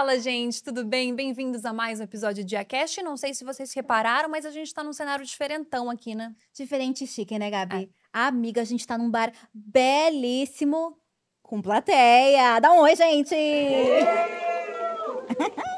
Fala, gente, tudo bem? Bem-vindos a mais um episódio de Acast. Não sei se vocês repararam, mas a gente tá num cenário diferentão aqui, né? Diferente e chique, né, Gabi? É. Amiga, a gente tá num bar belíssimo com plateia. Dá um oi, gente!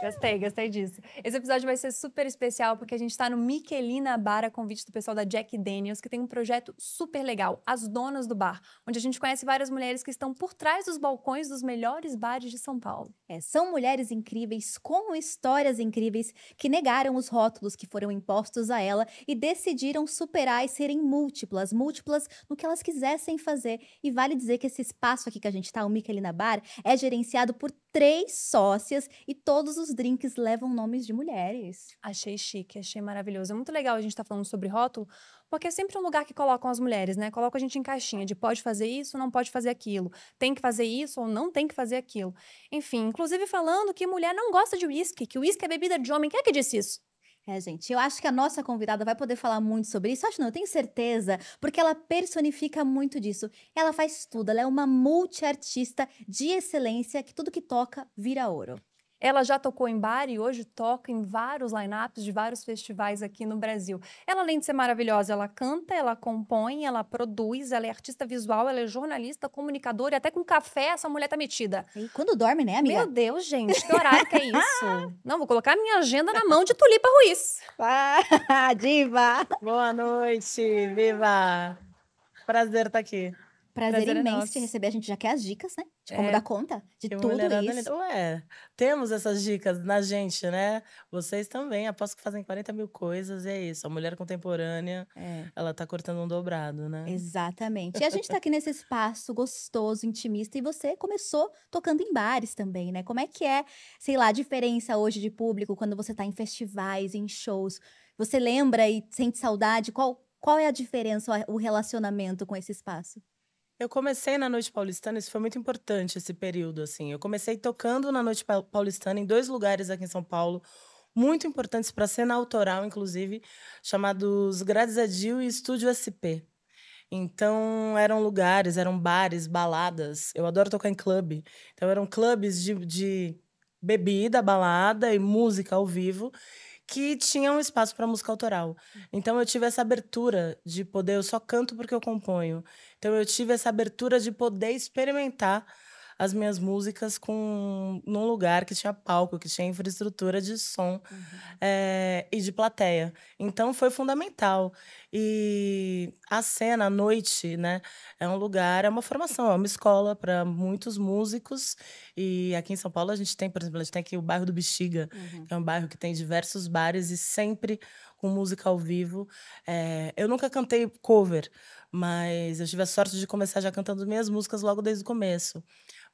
Gostei, gostei disso. Esse episódio vai ser super especial porque a gente está no Miquelina Bar, a convite do pessoal da Jack Daniels, que tem um projeto super legal, As Donas do Bar, onde a gente conhece várias mulheres que estão por trás dos balcões dos melhores bares de São Paulo. É, são mulheres incríveis, com histórias incríveis, que negaram os rótulos que foram impostos a ela e decidiram superar e serem múltiplas, múltiplas no que elas quisessem fazer. E vale dizer que esse espaço aqui que a gente está, o Miquelina Bar, é gerenciado por três sócias e todos os drinks levam nomes de mulheres. Achei chique, achei maravilhoso. É muito legal a gente estar tá falando sobre rótulo, porque é sempre um lugar que colocam as mulheres, né? Colocam a gente em caixinha de pode fazer isso, não pode fazer aquilo, tem que fazer isso ou não tem que fazer aquilo. Enfim, inclusive falando que mulher não gosta de uísque, que uísque é bebida de homem. Quem é que disse isso? É, gente, eu acho que a nossa convidada vai poder falar muito sobre isso. Acho não, eu tenho certeza, porque ela personifica muito disso. Ela faz tudo, ela é uma multiartista de excelência que tudo que toca vira ouro. Ela já tocou em bar e hoje toca em vários lineups de vários festivais aqui no Brasil. Ela, além de ser maravilhosa, ela canta, ela compõe, ela produz, ela é artista visual, ela é jornalista, comunicadora e até com café essa mulher tá metida. E quando dorme, né, amiga? Meu Deus, gente, que horário que é isso? Não, vou colocar minha agenda na mão de Tulipa Ruiz. Ah, diva! Boa noite, viva! Prazer estar tá aqui. Prazer, Prazer é imenso é te receber. A gente já quer as dicas, né? De como é, dar conta de tudo isso. Ué, temos essas dicas na gente, né? Vocês também. Aposto que fazem 40 mil coisas e é isso. A mulher contemporânea, é. ela tá cortando um dobrado, né? Exatamente. E a gente tá aqui nesse espaço gostoso, intimista. E você começou tocando em bares também, né? Como é que é, sei lá, a diferença hoje de público quando você tá em festivais, em shows? Você lembra e sente saudade? Qual, qual é a diferença, o relacionamento com esse espaço? Eu comecei na Noite Paulistana, isso foi muito importante esse período, assim. Eu comecei tocando na Noite Paulistana em dois lugares aqui em São Paulo, muito importantes para a cena autoral, inclusive, chamados Grades Adil e Estúdio SP. Então, eram lugares, eram bares, baladas. Eu adoro tocar em clube. Então, eram clubes de, de bebida, balada e música ao vivo que tinha um espaço para música autoral. Então eu tive essa abertura de poder, eu só canto porque eu componho. Então eu tive essa abertura de poder experimentar as minhas músicas com num lugar que tinha palco, que tinha infraestrutura de som uhum. é, e de plateia. Então foi fundamental. E a cena à noite, né, é um lugar, é uma formação, é uma escola para muitos músicos. E aqui em São Paulo a gente tem, por exemplo, a gente tem aqui o bairro do Bexiga, uhum. que é um bairro que tem diversos bares e sempre com música ao vivo. É, eu nunca cantei cover, mas eu tive a sorte de começar já cantando minhas músicas logo desde o começo.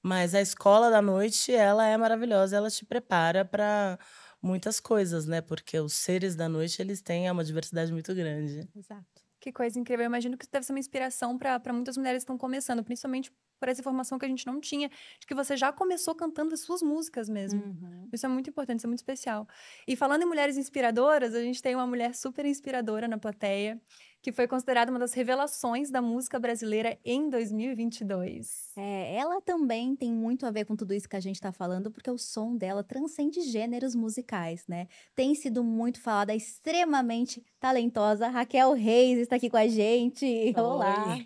Mas a escola da noite, ela é maravilhosa, ela te prepara para muitas coisas, né? Porque os seres da noite, eles têm uma diversidade muito grande. Exato. Que coisa incrível. Eu imagino que isso deve ser uma inspiração para muitas mulheres que estão começando, principalmente por essa informação que a gente não tinha, de que você já começou cantando as suas músicas mesmo. Uhum. Isso é muito importante, isso é muito especial. E falando em mulheres inspiradoras, a gente tem uma mulher super inspiradora na plateia, que foi considerada uma das revelações da música brasileira em 2022. É, ela também tem muito a ver com tudo isso que a gente está falando, porque o som dela transcende gêneros musicais, né? Tem sido muito falada, extremamente talentosa. Raquel Reis está aqui com a gente. Oi. Olá!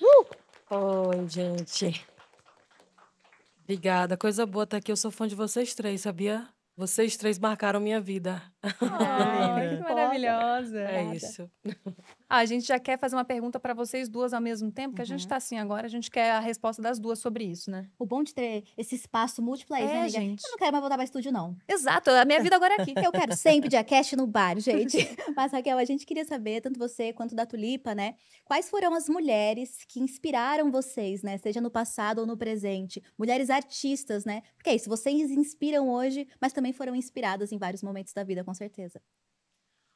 Uh! Oi, gente! Obrigada, coisa boa estar tá aqui. Eu sou fã de vocês três, sabia? Vocês três marcaram minha vida. Ai, que maravilhosa. É isso. Ah, a gente já quer fazer uma pergunta para vocês duas ao mesmo tempo, porque uhum. a gente está uhum. assim agora, a gente quer a resposta das duas sobre isso, né? O bom de ter esse espaço múltiplo é, é né, amiga? gente. Eu não quero mais voltar para estúdio, não. Exato, a minha vida agora é aqui. Eu quero sempre diacast no bar, gente. Mas, Raquel, a gente queria saber, tanto você quanto da Tulipa, né? Quais foram as mulheres que inspiraram vocês, né? Seja no passado ou no presente. Mulheres artistas, né? Porque é isso, vocês inspiram hoje, mas também foram inspiradas em vários momentos da vida, com certeza.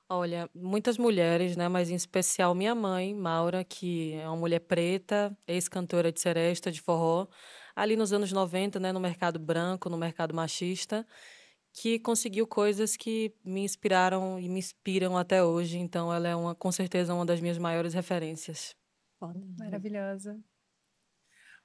Olha, muitas mulheres, né, mas em especial minha mãe, Maura, que é uma mulher preta, ex-cantora de seresta, de forró, ali nos anos 90, né, no mercado branco, no mercado machista, que conseguiu coisas que me inspiraram e me inspiram até hoje, então ela é uma, com certeza uma das minhas maiores referências. Maravilhosa.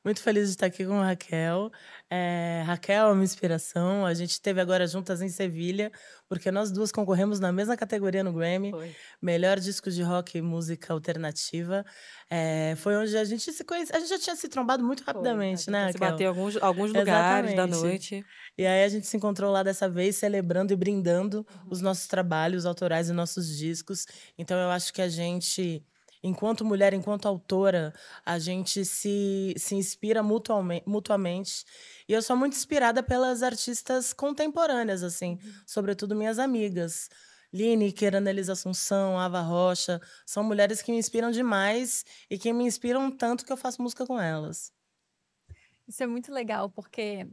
Muito feliz de estar aqui com a Raquel. É, Raquel é uma inspiração. A gente teve agora juntas em Sevilha, porque nós duas concorremos na mesma categoria no Grammy. Foi. Melhor disco de rock e música alternativa. É, foi onde a gente se conhece. A gente já tinha se trombado muito rapidamente, foi, né, Raquel? Se bateu alguns, alguns lugares Exatamente. da noite. E aí a gente se encontrou lá dessa vez, celebrando e brindando uhum. os nossos trabalhos autorais e nossos discos. Então eu acho que a gente enquanto mulher, enquanto autora, a gente se, se inspira mutualmente, mutuamente. E eu sou muito inspirada pelas artistas contemporâneas, assim, uhum. sobretudo minhas amigas. Lineker, Annelise Assunção, Ava Rocha, são mulheres que me inspiram demais e que me inspiram tanto que eu faço música com elas. Isso é muito legal, porque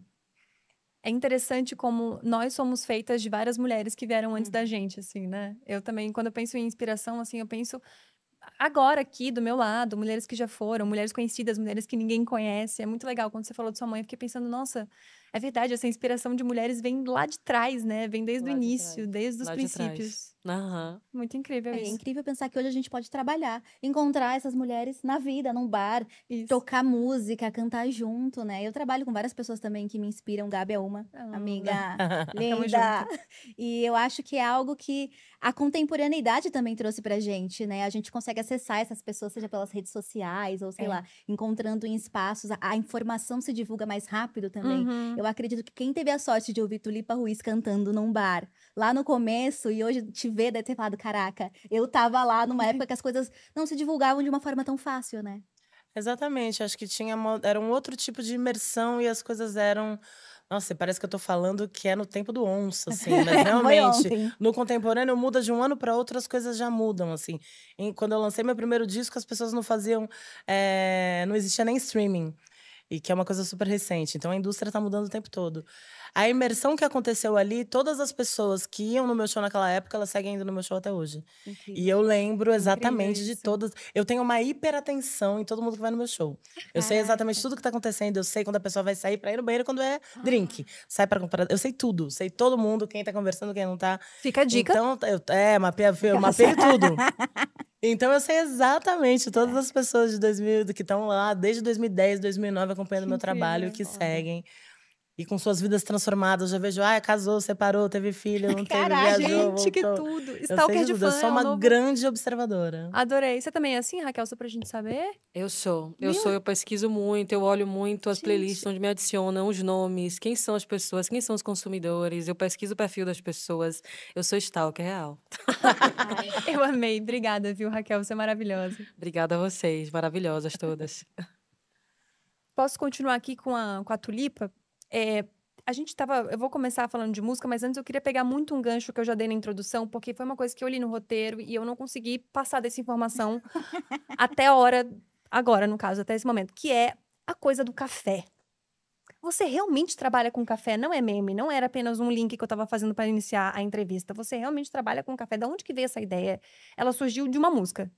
é interessante como nós somos feitas de várias mulheres que vieram antes da uhum. gente, assim, né? Eu também, quando eu penso em inspiração, assim, eu penso agora aqui do meu lado, mulheres que já foram, mulheres conhecidas, mulheres que ninguém conhece. É muito legal. Quando você falou de sua mãe, eu fiquei pensando, nossa, é verdade, essa inspiração de mulheres vem lá de trás, né? Vem desde o início, de desde os lá princípios. Uhum. Muito incrível é, isso. É incrível pensar que hoje a gente pode trabalhar, encontrar essas mulheres na vida, num bar, isso. tocar música, cantar junto, né? Eu trabalho com várias pessoas também que me inspiram. Gabi é uma ah, amiga linda. e eu acho que é algo que a contemporaneidade também trouxe pra gente, né? A gente consegue acessar essas pessoas, seja pelas redes sociais ou, sei é. lá, encontrando em espaços. A, a, informação se divulga mais rápido também. Uhum eu acredito que quem teve a sorte de ouvir Tulipa Ruiz cantando num bar lá no começo e hoje te ver deve ter falado: caraca, eu tava lá numa época que as coisas não se divulgavam de uma forma tão fácil, né? Exatamente, acho que tinha uma, era um outro tipo de imersão e as coisas eram nossa, parece que eu tô falando que é no tempo do onça, assim, mas realmente, no contemporâneo muda de um ano para outro, as coisas já mudam, assim. E quando eu lancei meu primeiro disco, as pessoas não faziam. É, não existia nem streaming. E que é uma coisa super recente. Então a indústria está mudando o tempo todo. A imersão que aconteceu ali, todas as pessoas que iam no meu show naquela época, elas seguem indo no meu show até hoje. Incrível. E eu lembro exatamente de todas. Eu tenho uma hiperatenção em todo mundo que vai no meu show. Eu sei exatamente tudo que está acontecendo. Eu sei quando a pessoa vai sair para ir no banheiro, quando é drink. Ah. Sai para comprar. Eu sei tudo. Sei todo mundo, quem está conversando, quem não está Fica a dica. Então, eu, é, mapeia, mapeia tudo. Então eu sei exatamente todas é. as pessoas de 2000 que estão lá desde 2010, 2009 acompanhando que meu incrível, trabalho, que olha. seguem e com suas vidas transformadas. Eu já vejo, ah, casou, separou, teve filho, não teve, Caraca, viajou, gente, voltou. que tudo. Stalker de fã. Eu é sou uma novo... grande observadora. Adorei. Você também é assim, Raquel, só pra gente saber? Eu sou. Eu Meu. sou, eu pesquiso muito, eu olho muito as gente. playlists onde me adicionam os nomes, quem são as pessoas, quem são os consumidores. Eu pesquiso o perfil das pessoas. Eu sou stalker real. eu amei. Obrigada, viu, Raquel? Você é maravilhosa. Obrigada a vocês, maravilhosas todas. Posso continuar aqui com a, com a tulipa? É, a gente estava. Eu vou começar falando de música, mas antes eu queria pegar muito um gancho que eu já dei na introdução, porque foi uma coisa que eu li no roteiro e eu não consegui passar dessa informação até a hora, agora, no caso, até esse momento, que é a coisa do café. Você realmente trabalha com café? Não é meme, não era apenas um link que eu estava fazendo para iniciar a entrevista. Você realmente trabalha com café? Da onde que veio essa ideia? Ela surgiu de uma música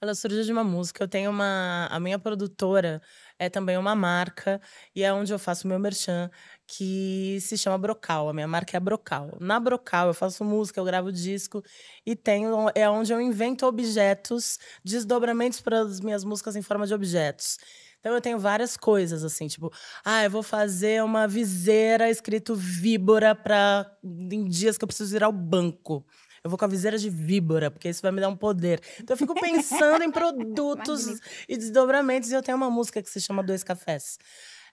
ela surge de uma música. Eu tenho uma. A minha produtora é também uma marca, e é onde eu faço meu merchan, que se chama Brocal. A minha marca é a Brocal. Na Brocal, eu faço música, eu gravo disco, e tenho, é onde eu invento objetos, desdobramentos para as minhas músicas em forma de objetos. Então eu tenho várias coisas, assim, tipo, ah, eu vou fazer uma viseira escrito víbora para em dias que eu preciso ir ao banco. Eu vou com a viseira de víbora, porque isso vai me dar um poder. Então eu fico pensando em produtos e desdobramentos. E eu tenho uma música que se chama Dois Cafés.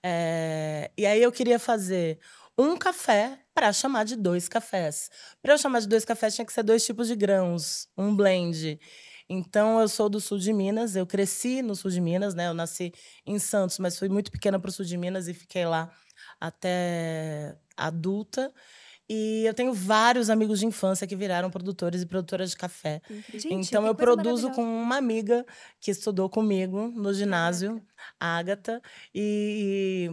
É... E aí eu queria fazer um café para chamar de dois cafés. Para eu chamar de dois cafés tinha que ser dois tipos de grãos, um blend. Então eu sou do sul de Minas, eu cresci no sul de Minas, né? Eu nasci em Santos, mas fui muito pequena para o sul de Minas e fiquei lá até adulta. E eu tenho vários amigos de infância que viraram produtores e produtoras de café. Gente, então eu produzo com uma amiga que estudou comigo no ginásio, a Agatha, e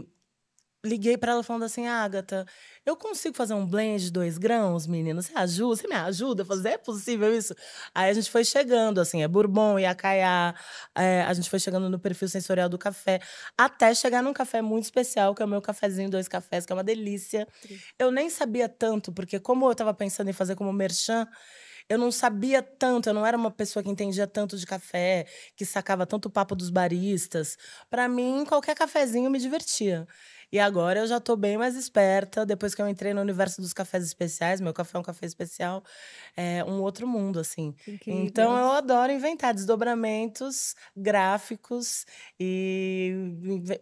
liguei para ela falando assim, Agatha, eu consigo fazer um blend de dois grãos, menina? Você ajuda? Você me ajuda? Eu falei, é possível isso? Aí a gente foi chegando, assim, é Bourbon, Iacaiá, é, a gente foi chegando no perfil sensorial do café, até chegar num café muito especial, que é o meu cafezinho dois cafés, que é uma delícia. Sim. Eu nem sabia tanto, porque como eu estava pensando em fazer como merchan, eu não sabia tanto, eu não era uma pessoa que entendia tanto de café, que sacava tanto o papo dos baristas. Para mim, qualquer cafezinho me divertia. E agora eu já tô bem mais esperta. Depois que eu entrei no universo dos cafés especiais, meu café é um café especial, é um outro mundo, assim. Incrível. Então eu adoro inventar desdobramentos gráficos e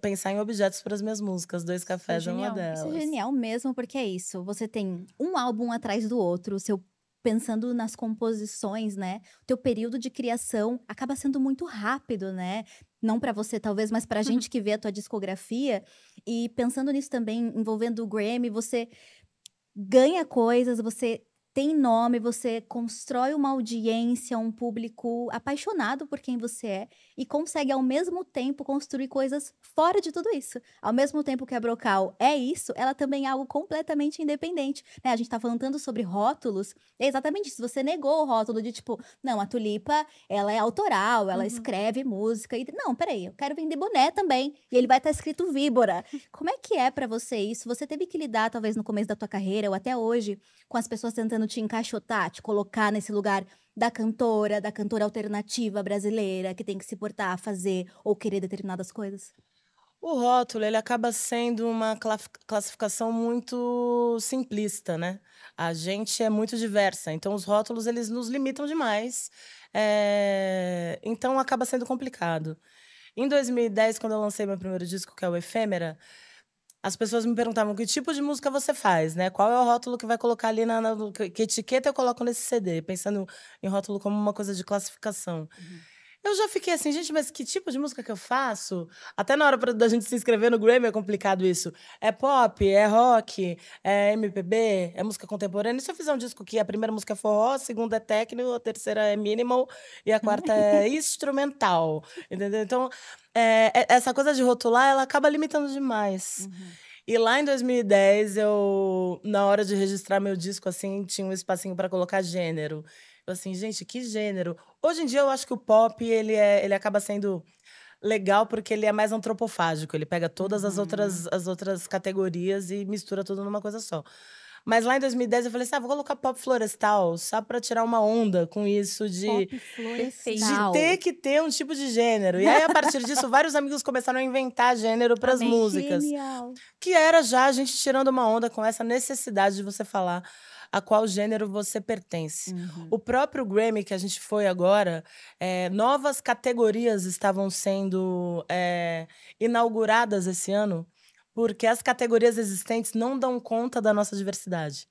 pensar em objetos para as minhas músicas. Dois cafés é, é uma delas. Isso é genial mesmo, porque é isso. Você tem um álbum atrás do outro, seu pensando nas composições, né? O teu período de criação acaba sendo muito rápido, né? Não para você talvez, mas para a gente que vê a tua discografia e pensando nisso também envolvendo o Grammy, você ganha coisas, você tem nome, você constrói uma audiência, um público apaixonado por quem você é e consegue ao mesmo tempo construir coisas fora de tudo isso. Ao mesmo tempo que a Brocal é isso, ela também é algo completamente independente. Né? A gente tá falando tanto sobre rótulos, é exatamente isso. Você negou o rótulo de tipo, não, a Tulipa, ela é autoral, ela uhum. escreve música. E, não, peraí, eu quero vender boné também. E ele vai estar tá escrito Víbora. Como é que é para você isso? Você teve que lidar, talvez no começo da tua carreira ou até hoje, com as pessoas tentando tentando te encaixotar, te colocar nesse lugar da cantora, da cantora alternativa brasileira que tem que se portar, fazer ou querer determinadas coisas? O rótulo ele acaba sendo uma classificação muito simplista, né? A gente é muito diversa, então os rótulos eles nos limitam demais, é... então acaba sendo complicado. Em 2010, quando eu lancei meu primeiro disco, que é o Efêmera, as pessoas me perguntavam que tipo de música você faz, né? Qual é o rótulo que vai colocar ali na, na que etiqueta eu coloco nesse CD, pensando em rótulo como uma coisa de classificação. Uhum. Eu já fiquei assim, gente, mas que tipo de música que eu faço? Até na hora pra, da gente se inscrever no Grammy é complicado isso. É pop, é rock, é MPB, é música contemporânea. E se eu fizer um disco que a primeira música é forró, a segunda é técnico, a terceira é minimal e a quarta é instrumental, entendeu? Então, é, é, essa coisa de rotular, ela acaba limitando demais. Uhum. E lá em 2010, eu, na hora de registrar meu disco, assim, tinha um espacinho para colocar gênero. Eu tipo assim, gente, que gênero. Hoje em dia eu acho que o pop, ele, é, ele acaba sendo legal porque ele é mais antropofágico. Ele pega todas as, hum. outras, uhum. as outras categorias e mistura tudo numa coisa só. Mas lá em 2010 eu falei assim: ah, vou colocar pop florestal, só pra tirar uma onda com isso de. Pop florestal. De ter que ter um tipo de gênero. E aí, a partir disso, vários amigos começaram a inventar gênero para as músicas. Genial. Que era já a gente tirando uma onda com essa necessidade de você falar a qual gênero você pertence. Uhum. O próprio Grammy que a gente foi agora, é, novas categorias estavam sendo é, inauguradas esse ano, porque as categorias existentes não dão conta da nossa diversidade.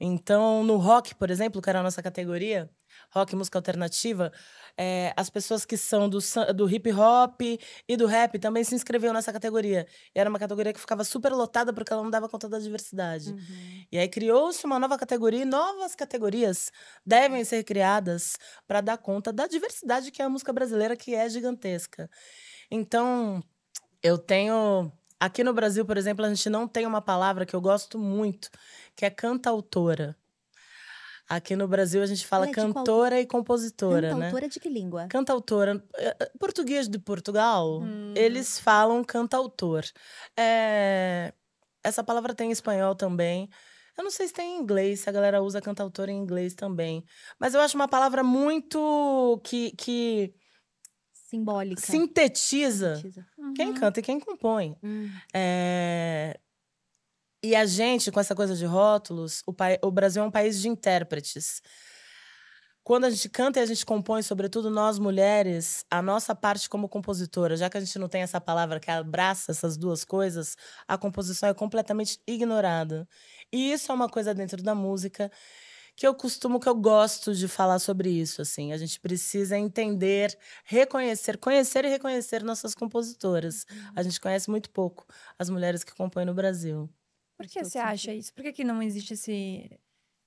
Então, no rock, por exemplo, que era a nossa categoria, rock, música alternativa, é, as pessoas que são do, do hip hop e do rap também se inscreveram nessa categoria. E era uma categoria que ficava super lotada porque ela não dava conta da diversidade. Uhum. E aí criou-se uma nova categoria e novas categorias devem ser criadas para dar conta da diversidade que é a música brasileira, que é gigantesca. Então, eu tenho Aqui no Brasil, por exemplo, a gente não tem uma palavra que eu gosto muito, que é cantautora. Aqui no Brasil a gente fala é cantora qual... e compositora, Cantautora né? Cantautora de que língua? Cantautora. Eh, eh, português de Portugal, hum. eles falam cantautor. É... Essa palavra tem em espanhol também. Eu não sei se tem em inglês, se a galera usa cantautor em inglês também. Mas eu acho uma palavra muito que. que... Simbólica. Sintetiza, Sintetiza. Uhum. quem canta e quem compõe. Hum. É... E a gente, com essa coisa de rótulos, o, pai, o Brasil é um país de intérpretes. Quando a gente canta e a gente compõe, sobretudo nós mulheres, a nossa parte como compositora, já que a gente não tem essa palavra que abraça essas duas coisas, a composição é completamente ignorada. E isso é uma coisa dentro da música que eu costumo, que eu gosto de falar sobre isso, assim. A gente precisa entender, reconhecer, conhecer e reconhecer nossas compositoras. Uhum. A gente conhece muito pouco as mulheres que compõem no Brasil. Por que você acha isso? Por que, que não existe esse,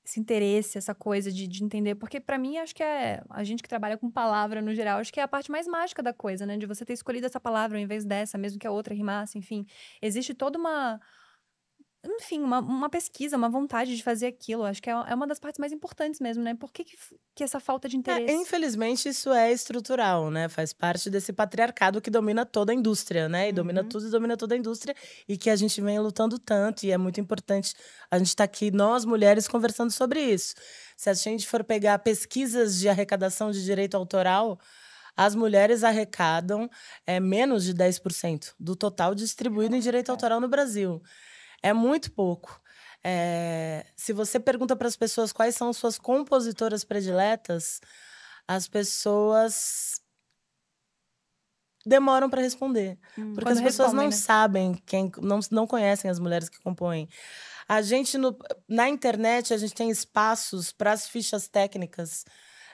esse interesse, essa coisa de, de entender? Porque para mim, acho que é a gente que trabalha com palavra no geral, acho que é a parte mais mágica da coisa, né? De você ter escolhido essa palavra ao invés dessa, mesmo que a outra rimasse, enfim. Existe toda uma enfim, uma, uma pesquisa, uma vontade de fazer aquilo. Acho que é, é uma das partes mais importantes mesmo, né? Por que, que, que essa falta de é, interesse? É, infelizmente, isso é estrutural, né? Faz parte desse patriarcado que domina toda a indústria, né? E uhum. domina tudo e domina toda a indústria. E que a gente vem lutando tanto. E é muito importante a gente estar tá aqui, nós mulheres, conversando sobre isso. Se a gente for pegar pesquisas de arrecadação de direito autoral as mulheres arrecadam é, menos de 10% do total distribuído em direito autoral no Brasil. É muito pouco. É, se você pergunta para as pessoas quais são suas compositoras prediletas, as pessoas demoram para responder. Hum, porque as pessoas não né? sabem, quem não, não conhecem as mulheres que compõem. A gente, no, na internet, a gente tem espaços para as fichas técnicas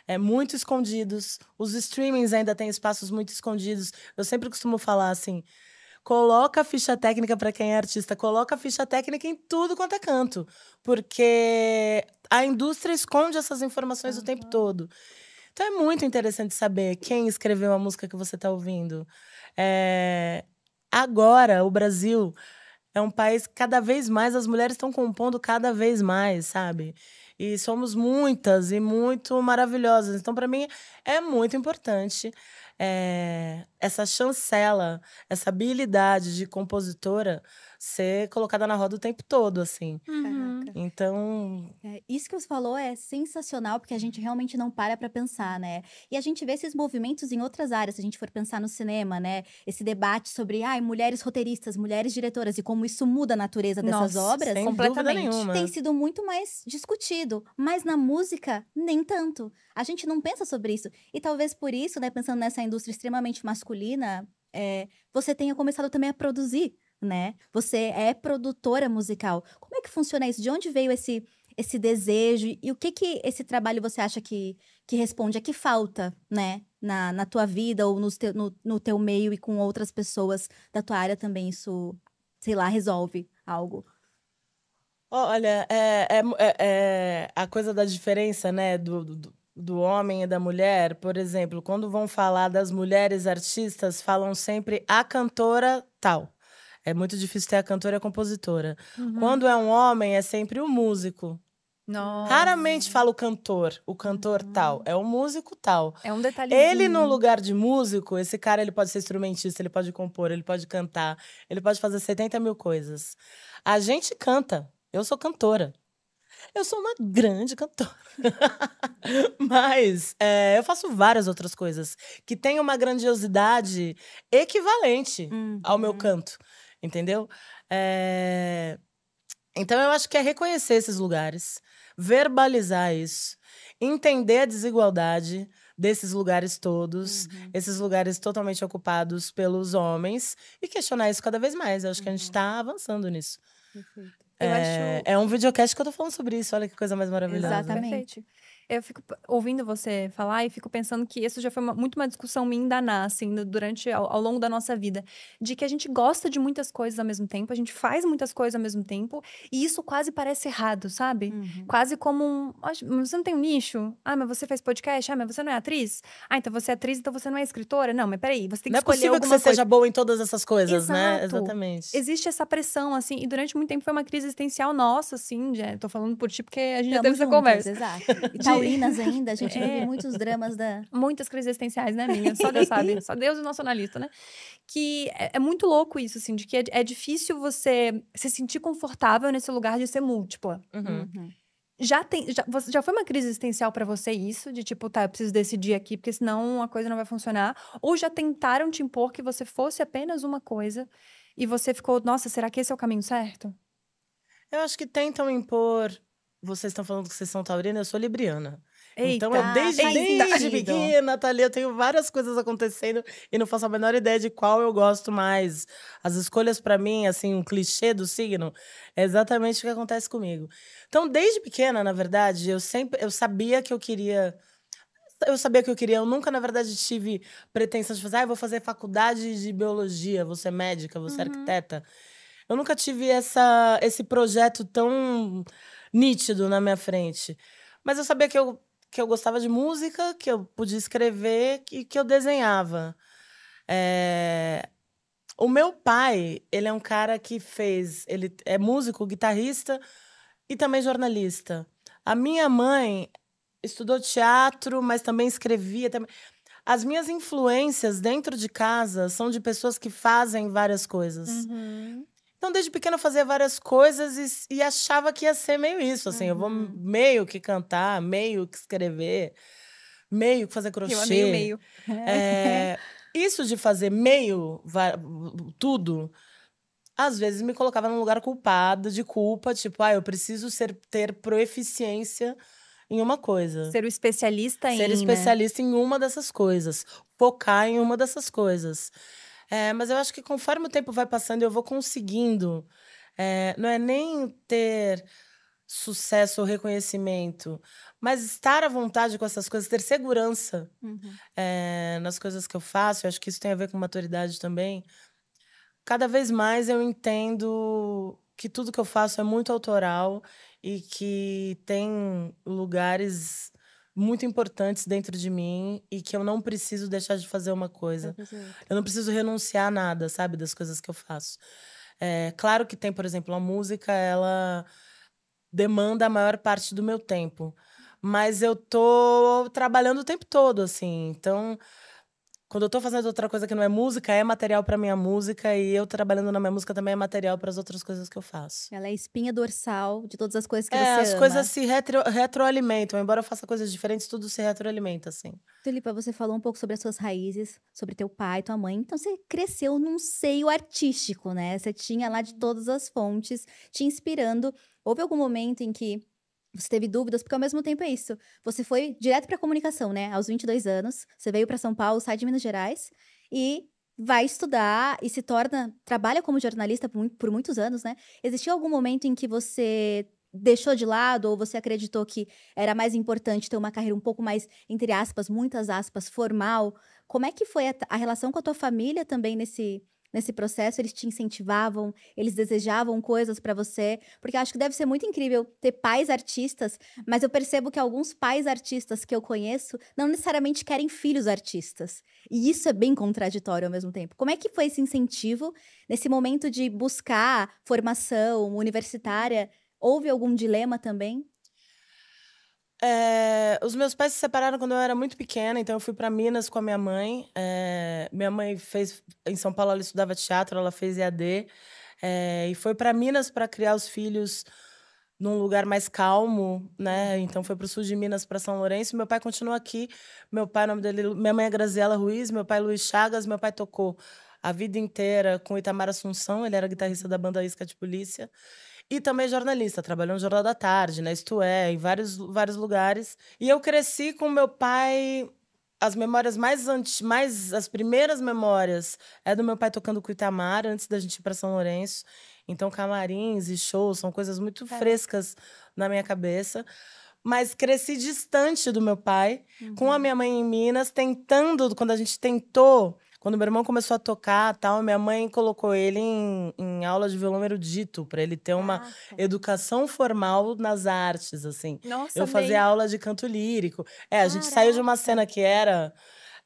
é, muito escondidos. Os streamings ainda têm espaços muito escondidos. Eu sempre costumo falar assim: Coloca a ficha técnica para quem é artista, coloca a ficha técnica em tudo quanto é canto, porque a indústria esconde essas informações uhum. o tempo todo. Então é muito interessante saber quem escreveu a música que você está ouvindo. É... Agora, o Brasil é um país que cada vez mais as mulheres estão compondo cada vez mais, sabe? E somos muitas e muito maravilhosas. Então, para mim, é muito importante é, essa chancela, essa habilidade de compositora ser colocada na roda o tempo todo, assim. Uhum. Então. É, isso que você falou é sensacional, porque a gente realmente não para pra pensar, né? E a gente vê esses movimentos em outras áreas, se a gente for pensar no cinema, né? Esse debate sobre ai, mulheres roteiristas, mulheres diretoras e como isso muda a natureza dessas Nossa, obras. Sem completamente. Dúvida nenhuma. Tem sido muito mais discutido, mas na música, nem tanto. A gente não pensa sobre isso. E talvez por isso, né, pensando nessa indústria extremamente masculina, é, você tenha começado também a produzir né? Você é produtora musical. Como é que funciona isso? De onde veio esse esse desejo e o que que esse trabalho você acha que, que responde a é que falta, né, na, na tua vida ou no teu, no, no teu meio e com outras pessoas da tua área também isso, sei lá, resolve algo? Olha, é, é, é, é a coisa da diferença, né, do, do, do homem e da mulher, por exemplo, quando vão falar das mulheres artistas, falam sempre a cantora tal. É muito difícil ter a cantora e a compositora. Uhum. Quando é um homem, é sempre o músico. Nossa. Raramente fala o cantor, o cantor uhum. tal, é o músico tal. É um detalhe. Ele no lugar de músico, esse cara ele pode ser instrumentista, ele pode compor, ele pode cantar, ele pode fazer 70 mil coisas. A gente canta, eu sou cantora. Eu sou uma grande cantora. Mas é, eu faço várias outras coisas que têm uma grandiosidade equivalente uhum. ao meu canto entendeu? É... Então eu acho que é reconhecer esses lugares, verbalizar isso, entender a desigualdade desses lugares todos, uhum. esses lugares totalmente ocupados pelos homens e questionar isso cada vez mais. Eu acho uhum. que a gente está uhum. avançando nisso. Uhum. É, acho... é um videocast que eu tô falando sobre isso, olha que coisa mais maravilhosa. Exatamente. Perfeito eu fico ouvindo você falar e fico pensando que isso já foi uma, muito uma discussão minha da Ná, assim, durante, ao, ao, longo da nossa vida. De que a gente gosta de muitas coisas ao mesmo tempo, a gente faz muitas coisas ao mesmo tempo, e isso quase parece errado, sabe? Uhum. Quase como um. Você não tem um nicho? Ah, mas você faz podcast? Ah, mas você não é atriz? Ah, então você é atriz, então você não é escritora? Não, mas peraí, você tem que não escolher. Não é possível que você coisa. seja boa em todas essas coisas, né? Exato. né? Exatamente. Existe essa pressão, assim, e durante muito tempo foi uma crise existencial nossa, assim, já, tô falando por ti porque a gente já teve juntos, essa conversa. Exato. De... Tá paulinas é. ainda, a gente é. vive muitos dramas da... Muitas crises existenciais, né, minha? Só Deus sabe, só Deus e o nosso analista, né? Que é, é muito louco isso, assim, de que é, é, difícil você se sentir confortável nesse lugar de ser múltipla. Uhum. Uhum. Já, tem, já, já foi uma crise existencial para você isso? De tipo, tá, eu preciso decidir aqui, porque senão a coisa não vai funcionar. Ou já tentaram te impor que você fosse apenas uma coisa e você ficou, nossa, será que esse é o caminho certo? Eu acho que tentam impor vocês estão falando que vocês são taurina, eu sou libriana. Eita, então, eu desde, desde então pequena, tá ali, eu tenho várias coisas acontecendo e não faço a menor ideia de qual eu gosto mais. As escolhas, para mim, assim, um clichê do signo, é exatamente o que acontece comigo. Então, desde pequena, na verdade, eu sempre eu sabia que eu queria eu sabia que eu queria. Eu nunca, na verdade, tive pretensão de fazer, ah, vou fazer faculdade de biologia, vou ser médica, vou ser uhum. arquiteta. Eu nunca tive essa, esse projeto tão nítido na minha frente. Mas eu sabia que eu, que eu gostava de música, que eu podia escrever e que, que eu desenhava. É... O meu pai, ele é um cara que fez. Ele é músico, guitarrista e também jornalista. A minha mãe estudou teatro, mas também escrevia. Também... As minhas influências dentro de casa são de pessoas que fazem várias coisas. Uhum. Então, desde pequena, eu fazia várias coisas e, e achava que ia ser meio isso. Assim, uhum. eu vou uhum. meio que cantar, meio que escrever, meio que fazer crochê. Eu meio, meio. É, isso de fazer meio tudo, às vezes me colocava num lugar culpado, de culpa, tipo, ah, eu preciso ser, ter proeficiência em uma coisa. Ser o especialista ser em. Ser né? especialista né? em uma dessas coisas. Focar em uma dessas coisas. É, mas eu acho que conforme o tempo vai passando, eu vou conseguindo. É, não é nem ter sucesso ou reconhecimento, mas estar à vontade com essas coisas, ter segurança uhum. é, nas coisas que eu faço. Eu acho que isso tem a ver com maturidade também. Cada vez mais eu entendo que tudo que eu faço é muito autoral e que tem lugares muito importantes dentro de mim e que eu não preciso deixar de fazer uma coisa. Eu não preciso renunciar a nada, sabe, das coisas que eu faço. É, claro que tem, por exemplo, a música, ela demanda a maior parte do meu tempo. Mas eu tô trabalhando o tempo todo, assim. Então, quando eu tô fazendo outra coisa que não é música, é material para minha música e eu trabalhando na minha música também é material para as outras coisas que eu faço. Ela é espinha dorsal de todas as coisas que é, você as coisas se retro, retroalimentam, embora eu faça coisas diferentes, tudo se retroalimenta assim. Tulipa, você falou um pouco sobre as suas raízes, sobre teu pai, tua mãe. Então você cresceu num seio artístico, né? Você tinha lá de uhum. todas as fontes te inspirando. Houve algum momento em que você teve dúvidas, porque ao mesmo tempo é isso. Você foi direto para comunicação, né? Aos 22 anos, você veio para São Paulo, sai de Minas Gerais e vai estudar e se torna trabalha como jornalista por, por muitos anos, né? Existiu algum momento em que você deixou de lado ou você acreditou que era mais importante ter uma carreira um pouco mais, entre aspas, muitas aspas, formal? Como é que foi a, a relação com a tua família também nesse nesse processo? Eles te incentivavam? Eles desejavam coisas para você? Porque eu acho que deve ser muito incrível ter pais artistas, mas eu percebo que alguns pais artistas que eu conheço não necessariamente querem filhos artistas. E isso é bem contraditório ao mesmo tempo. Como é que foi esse incentivo nesse momento de buscar formação universitária? Houve algum dilema também? É, os meus pais se separaram quando eu era muito pequena, então eu fui para Minas com a minha mãe. É, minha mãe fez em São Paulo, ela estudava teatro, ela fez EAD é, eh, e foi para Minas para criar os filhos num lugar mais calmo, né? Uhum. Então foi para o sul de Minas, para São Lourenço. Meu pai continua aqui. Meu pai, o nome dele, minha mãe é Graziela Ruiz, meu pai é Luiz Chagas, meu pai tocou a vida inteira com Itamar Assunção, ele era guitarrista da banda Isca de Polícia. E também jornalista, trabalhou no Jornal da Tarde, na né? Isto É, em vários, vários lugares. E eu cresci com meu pai as memórias mais antes, mais as primeiras memórias é do meu pai tocando com o Itamar antes da gente ir para São Lourenço. Então camarins e shows são coisas muito é. frescas na minha cabeça. Mas cresci distante do meu pai, uhum. com a uhum. minha mãe em Minas, tentando quando a gente tentou quando meu irmão começou a tocar tal, minha mãe colocou ele em, em aula de violão erudito, para ele ter uma Nossa. educação formal nas artes, assim. Nossa, Eu fazia aula de canto lírico. É, a Caraca. gente saiu de uma cena que era.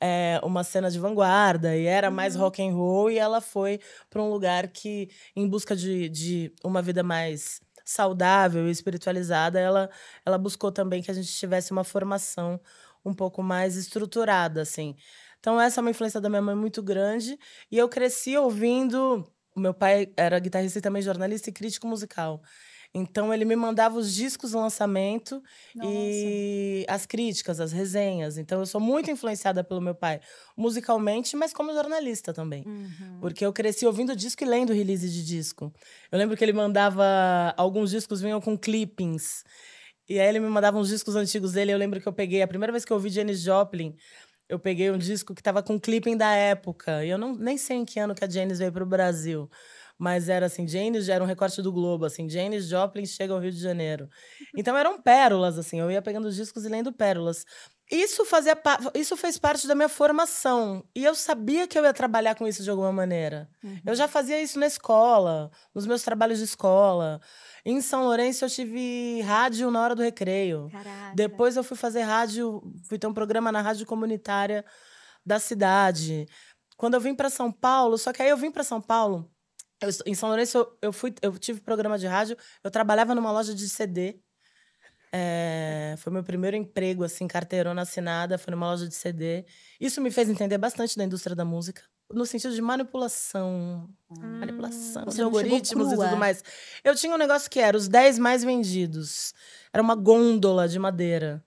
É, uma cena de vanguarda e era uhum. mais rock and roll e ela foi para um lugar que em busca de, de uma vida mais saudável e espiritualizada ela ela buscou também que a gente tivesse uma formação um pouco mais estruturada assim então, essa é uma influência da minha mãe muito grande. E eu cresci ouvindo. Meu pai era guitarrista e também jornalista e crítico musical. Então ele me mandava os discos do lançamento Nossa. e as críticas, as resenhas. Então eu sou muito influenciada pelo meu pai, musicalmente, mas como jornalista também. Uhum. Porque eu cresci ouvindo disco e lendo release de disco. Eu lembro que ele mandava alguns discos vinham com clippings. E aí ele me mandava uns discos antigos dele, eu lembro que eu peguei a primeira vez que eu ouvi Janis Joplin, eu peguei um disco que tava com um clipping da época. E eu não, nem sei em que ano que a Janis veio pro Brasil. Mas era assim, Janis era um recorte do Globo, assim, Janis Joplin chega ao Rio de Janeiro. Então eram pérolas, assim, eu ia pegando os discos e lendo pérolas. Isso, fazia, isso fez parte da minha formação. E eu sabia que eu ia trabalhar com isso de alguma maneira. Uhum. Eu já fazia isso na escola, nos meus trabalhos de escola. Em São Lourenço, eu tive rádio na hora do recreio. Caraca. Depois, eu fui fazer rádio, fui ter um programa na rádio comunitária da cidade. Quando eu vim para São Paulo, só que aí eu vim para São Paulo, eu, em São Lourenço, eu, eu, fui, eu tive programa de rádio, eu trabalhava numa loja de CD. É, foi meu primeiro emprego, assim, carteirona assinada, foi numa loja de CD. Isso me fez entender bastante da indústria da música, no sentido de manipulação. Hum, manipulação de algoritmos e tudo mais. Eu tinha um negócio que era os 10 mais vendidos. Era uma gôndola de madeira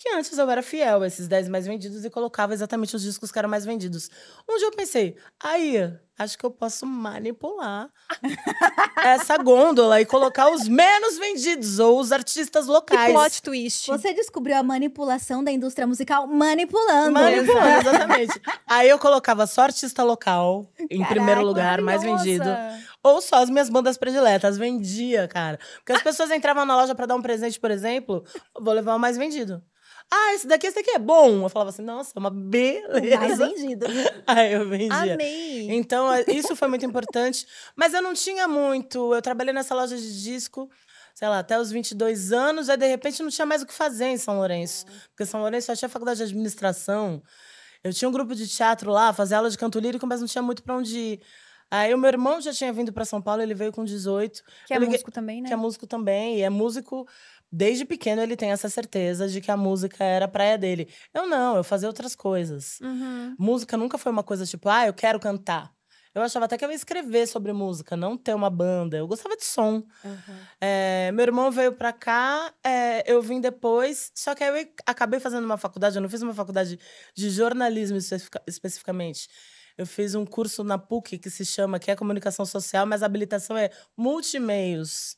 que antes eu era fiel a esses 10 mais vendidos e colocava exatamente os discos que eram mais vendidos. Um dia eu pensei, aí, acho que eu posso manipular essa gôndola e colocar os menos vendidos ou os artistas locais. Que plot twist. Você descobriu a manipulação da indústria musical manipulando. Manipulando, exatamente. aí eu colocava só artista local em Caraca, primeiro lugar, mais vendido. Ou só as minhas bandas prediletas. Vendia, cara. Porque as pessoas entravam na loja para dar um presente, por exemplo, vou levar o mais vendido. Ah, esse daqui, esse daqui é bom. Eu falava assim, nossa, é uma beleza. Mais vendido. Aí eu vendia. Amei. Então, é, isso foi muito importante. Mas eu não tinha muito. Eu trabalhei nessa loja de disco sei lá, até os 22 anos, aí de repente não tinha mais o que fazer em São Lourenço. É. Porque São Lourenço só tinha faculdade de administração. Eu tinha um grupo de teatro lá, fazia aula de canto lírico, mas não tinha muito para onde ir. Aí o meu irmão já tinha vindo para São Paulo, ele veio com 18. Que é ele... músico também, né? Que é músico também, e é músico desde pequeno ele tem essa certeza de que a música era a praia dele. Eu não, eu fazia outras coisas. Uhum. Música nunca foi uma coisa tipo, ah, eu quero cantar. Eu achava até que eu ia escrever sobre música, não ter uma banda. Eu gostava de som. Uhum. É, meu irmão veio pra cá, é, eu vim depois, só que aí eu acabei fazendo uma faculdade, eu não fiz uma faculdade de jornalismo especificamente. Eu fiz um curso na PUC que se chama, que é comunicação social, mas a habilitação é multimeios.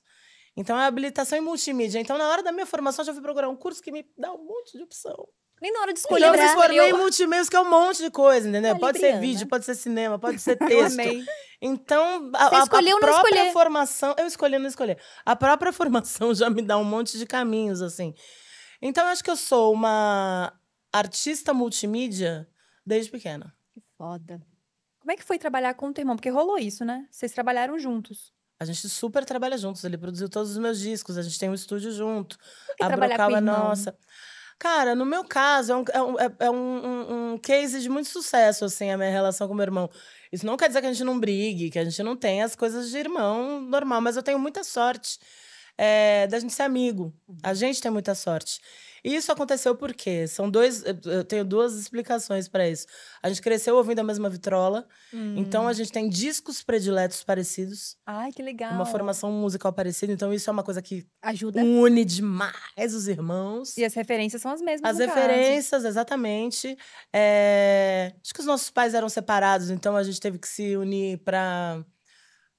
Então é habilitação em multimídia. Então, na hora da minha formação, eu já fui procurar um curso que me dá um monte de opção. Nem na hora de então, escolher. Eu né? me formei em isso que é um monte de coisa, entendeu? É pode ser vídeo, né? pode ser cinema, pode ser texto. então, a, a, a própria escolher. formação... Eu escolhi não escolher. A própria formação já me dá um monte de caminhos, assim. Então, eu acho que eu sou uma artista multimídia desde pequena. Que foda. Como é que foi trabalhar com o teu irmão? Porque rolou isso, né? Vocês trabalharam juntos. A gente super trabalha juntos. Ele produziu todos os meus discos, a gente tem um estúdio junto. E a Brocal é nossa. Cara, no meu caso, é um, é, é, é um, um, case de muito sucesso, assim, a minha relação com meu irmão. Isso não quer dizer que a gente não brigue, que a gente não tenha as coisas de irmão normal, mas eu tenho muita sorte é, da gente ser amigo. A gente tem muita sorte. E isso aconteceu por quê? São dois. Eh, eu tenho duas explicações para isso. A gente cresceu ouvindo a mesma vitrola, hum. então a hum. gente tem discos prediletos parecidos. Ai, que legal. Uma formação musical parecida, então isso é uma coisa que ajuda une demais os irmãos. E as referências são as mesmas. As referências, caso. exatamente. É... Acho que os nossos pais eram separados, então a gente teve que se unir para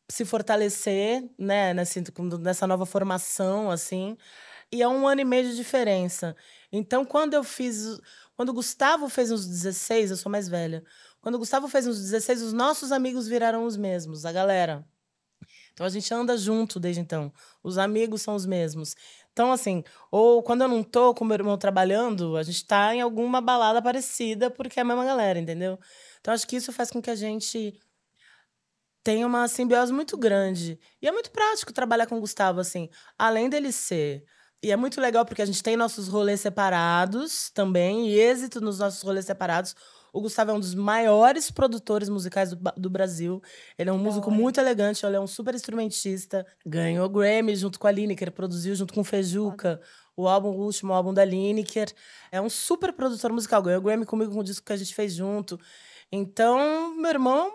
se fortalecer, né, nessa, nessa nova formação, assim e é um ano e meio de diferença. Então, quando eu fiz. Quando o Gustavo fez uns 16, eu sou mais velha. Quando o Gustavo fez uns 16, os nossos amigos viraram os mesmos, a galera. Então a gente anda junto desde então. Os amigos são os mesmos. Então, assim, ou quando eu não tô com meu irmão trabalhando, a gente tá em alguma balada parecida, porque é a mesma galera, entendeu? Então, acho que isso faz com que a gente tenha uma simbiose muito grande. E é muito prático trabalhar com o Gustavo, assim. Além dele ser e é muito legal porque a gente tem nossos rolês separados também, e êxito nos nossos rolês separados. O Gustavo é um dos maiores produtores musicais do, do Brasil. Ele é um músico muito elegante, ele é um super instrumentista. Ganhou Grammy junto com a Lineker, produziu junto com Fejuca. O álbum, o último álbum da Lineker. É um super produtor musical. Ganhou Grammy comigo com o disco que a gente fez junto. Então, meu irmão,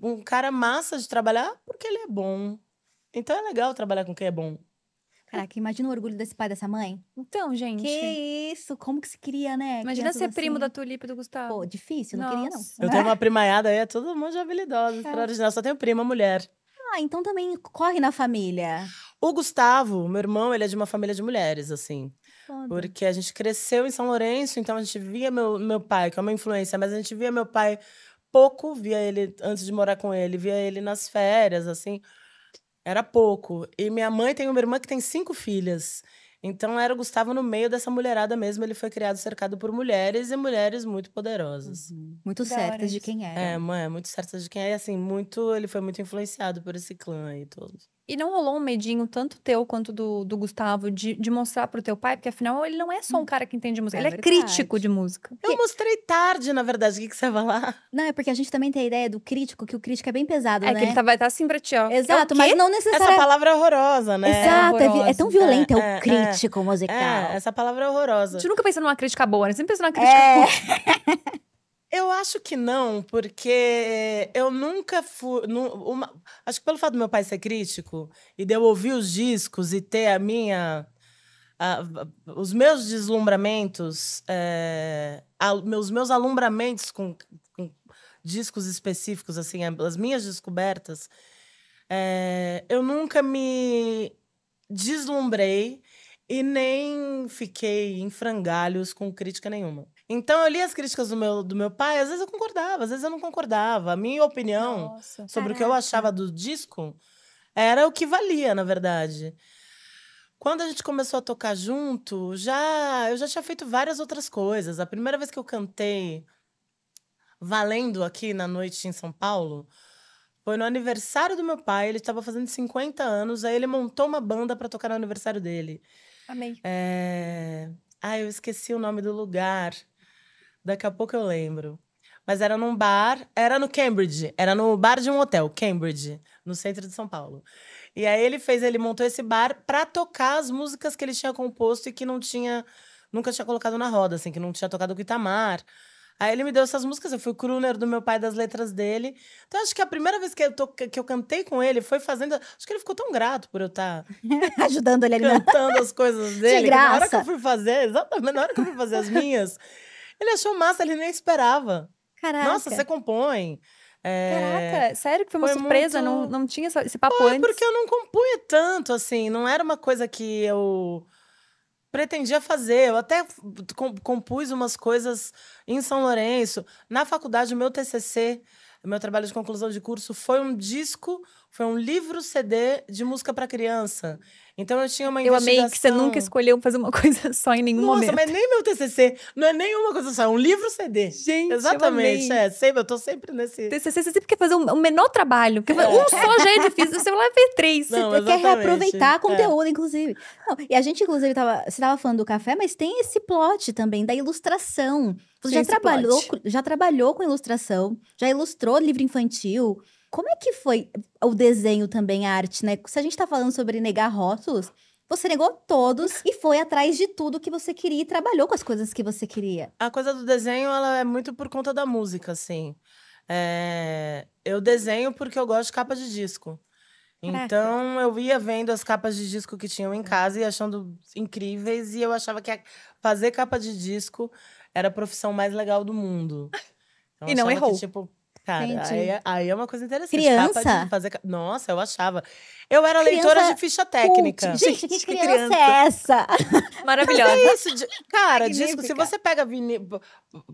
um cara massa de trabalhar porque ele é bom. Então é legal trabalhar com quem é bom. Caraca, imagina o orgulho desse pai, dessa mãe. Então, gente. Que isso, como que se queria, né? Imagina ser primo assim. da Tulipe do Gustavo. Pô, difícil, não queria, não. Eu tenho uma primaiada aí, é todo mundo de habilidosa, extraordinária. Só tenho prima, mulher. Ah, então também corre na família. O Gustavo, meu irmão, ele é de uma família de mulheres, assim. Foda. Porque a gente cresceu em São Lourenço, então a gente via meu, meu pai, que é uma influência, mas a gente via meu pai pouco, via ele antes de morar com ele, via ele nas férias, assim. Era pouco. E minha mãe tem uma irmã que tem cinco filhas. Então era o Gustavo no meio dessa mulherada mesmo. Ele foi criado cercado por mulheres e mulheres muito poderosas. Uhum. Muito da certas hora. de quem era. É, mãe, muito certas de quem era. É. E assim, muito, ele foi muito influenciado por esse clã e todos. E não rolou um medinho, tanto teu quanto do, do Gustavo, de, de mostrar pro teu pai? Porque afinal ele não é só um hum. cara que entende música, é ele verdade. é crítico de música. Eu mostrei tarde, na verdade, o que, que você vai lá. Não, é porque a gente também tem a ideia do crítico, que o crítico é bem pesado, é né? É que ele tá, vai estar tá assim pra ti, ó. É Exato, é mas não necessariamente. Essa palavra é horrorosa, né? Exato, é, é tão violento é, o é, é. crítico musical. É, essa palavra é horrorosa. A gente nunca pensa numa crítica boa, né? Sempre pensa numa crítica é. Eu acho que não, porque eu nunca fui. uma, acho que pelo fato do meu pai ser crítico e de eu ouvir os discos e ter a minha. a, os meus deslumbramentos, é, a, meus, meus alumbramentos com, com, discos específicos, assim, as minhas descobertas, é, eu nunca me deslumbrei e nem fiquei em frangalhos com crítica nenhuma. Então eu li as críticas do meu, do meu pai, às vezes eu concordava, às vezes eu não concordava. A minha opinião Nossa, sobre o que eu achava do disco era o que valia, na verdade. Quando a gente começou a tocar junto, já eu já tinha feito várias outras coisas. A primeira vez que eu cantei valendo aqui na noite em São Paulo, foi no aniversário do meu pai, ele estava fazendo 50 anos, aí ele montou uma banda para tocar no aniversário dele. Amei. É... Ah, eu esqueci o nome do lugar. Daqui a pouco eu lembro. Mas era num bar, era no Cambridge, era no bar de um hotel, Cambridge, no centro de São Paulo. E aí ele fez, ele montou esse bar para tocar as músicas que ele tinha composto e que não tinha, nunca tinha colocado na roda, assim, que não tinha tocado com Itamar. Aí ele me deu essas músicas, eu fui crooner do meu pai das letras dele. Então acho que a primeira vez que eu, to, que eu cantei com ele foi fazendo. Acho que ele ficou tão grato por eu estar. Tá Ajudando ele ali. Cantando as coisas dele. De graça. Na hora que eu fui fazer, exatamente, na hora que eu fui fazer as minhas. Ele achou massa, ele nem esperava. Caraca. Nossa, você compõe. É... Caraca, sério que foi uma foi surpresa? Muito... Não, não tinha esse papo foi antes? porque eu não compunha tanto, assim. Não era uma coisa que eu pretendia fazer. Eu até compus umas coisas em São Lourenço. Na faculdade, o meu TCC, meu trabalho de conclusão de curso, foi um disco, foi um livro CD de música para criança. Então eu tinha uma eu investigação... Eu amei que você nunca escolheu fazer uma coisa só em nenhum Nossa, momento. Nossa, mas nem meu TCC, não é nenhuma coisa só, é um livro CD. Gente, Exatamente, eu é, sempre, eu tô sempre nesse... TCC, você sempre quer fazer o um, um menor trabalho, porque é. um só já é difícil, você vai lá ver é três. Não, você quer reaproveitar é. conteúdo, é. inclusive. Não, e a gente, inclusive, tava, você tava falando do café, mas tem esse plot também, da ilustração. Você já trabalhou, já trabalhou com ilustração, já ilustrou livro infantil, como é que foi o desenho também, a arte, né? Se a gente está falando sobre negar rótulos, você negou todos e foi atrás de tudo que você queria e trabalhou com as coisas que você queria. A coisa do desenho, ela é muito por conta da música, assim. É... Eu desenho porque eu gosto de capa de disco. Então, eu ia vendo as capas de disco que tinham em casa e achando incríveis. E eu achava que fazer capa de disco era a profissão mais legal do mundo. Então, e não errou. Que, tipo, Cara, aí, é, aí, é uma coisa interessante. Criança? fazer... Nossa, eu achava. Eu era criança leitora de ficha técnica. Cult. Gente, que criança, criança, é essa? Maravilhosa. É Mas é isso, de... cara, disco, se você pega,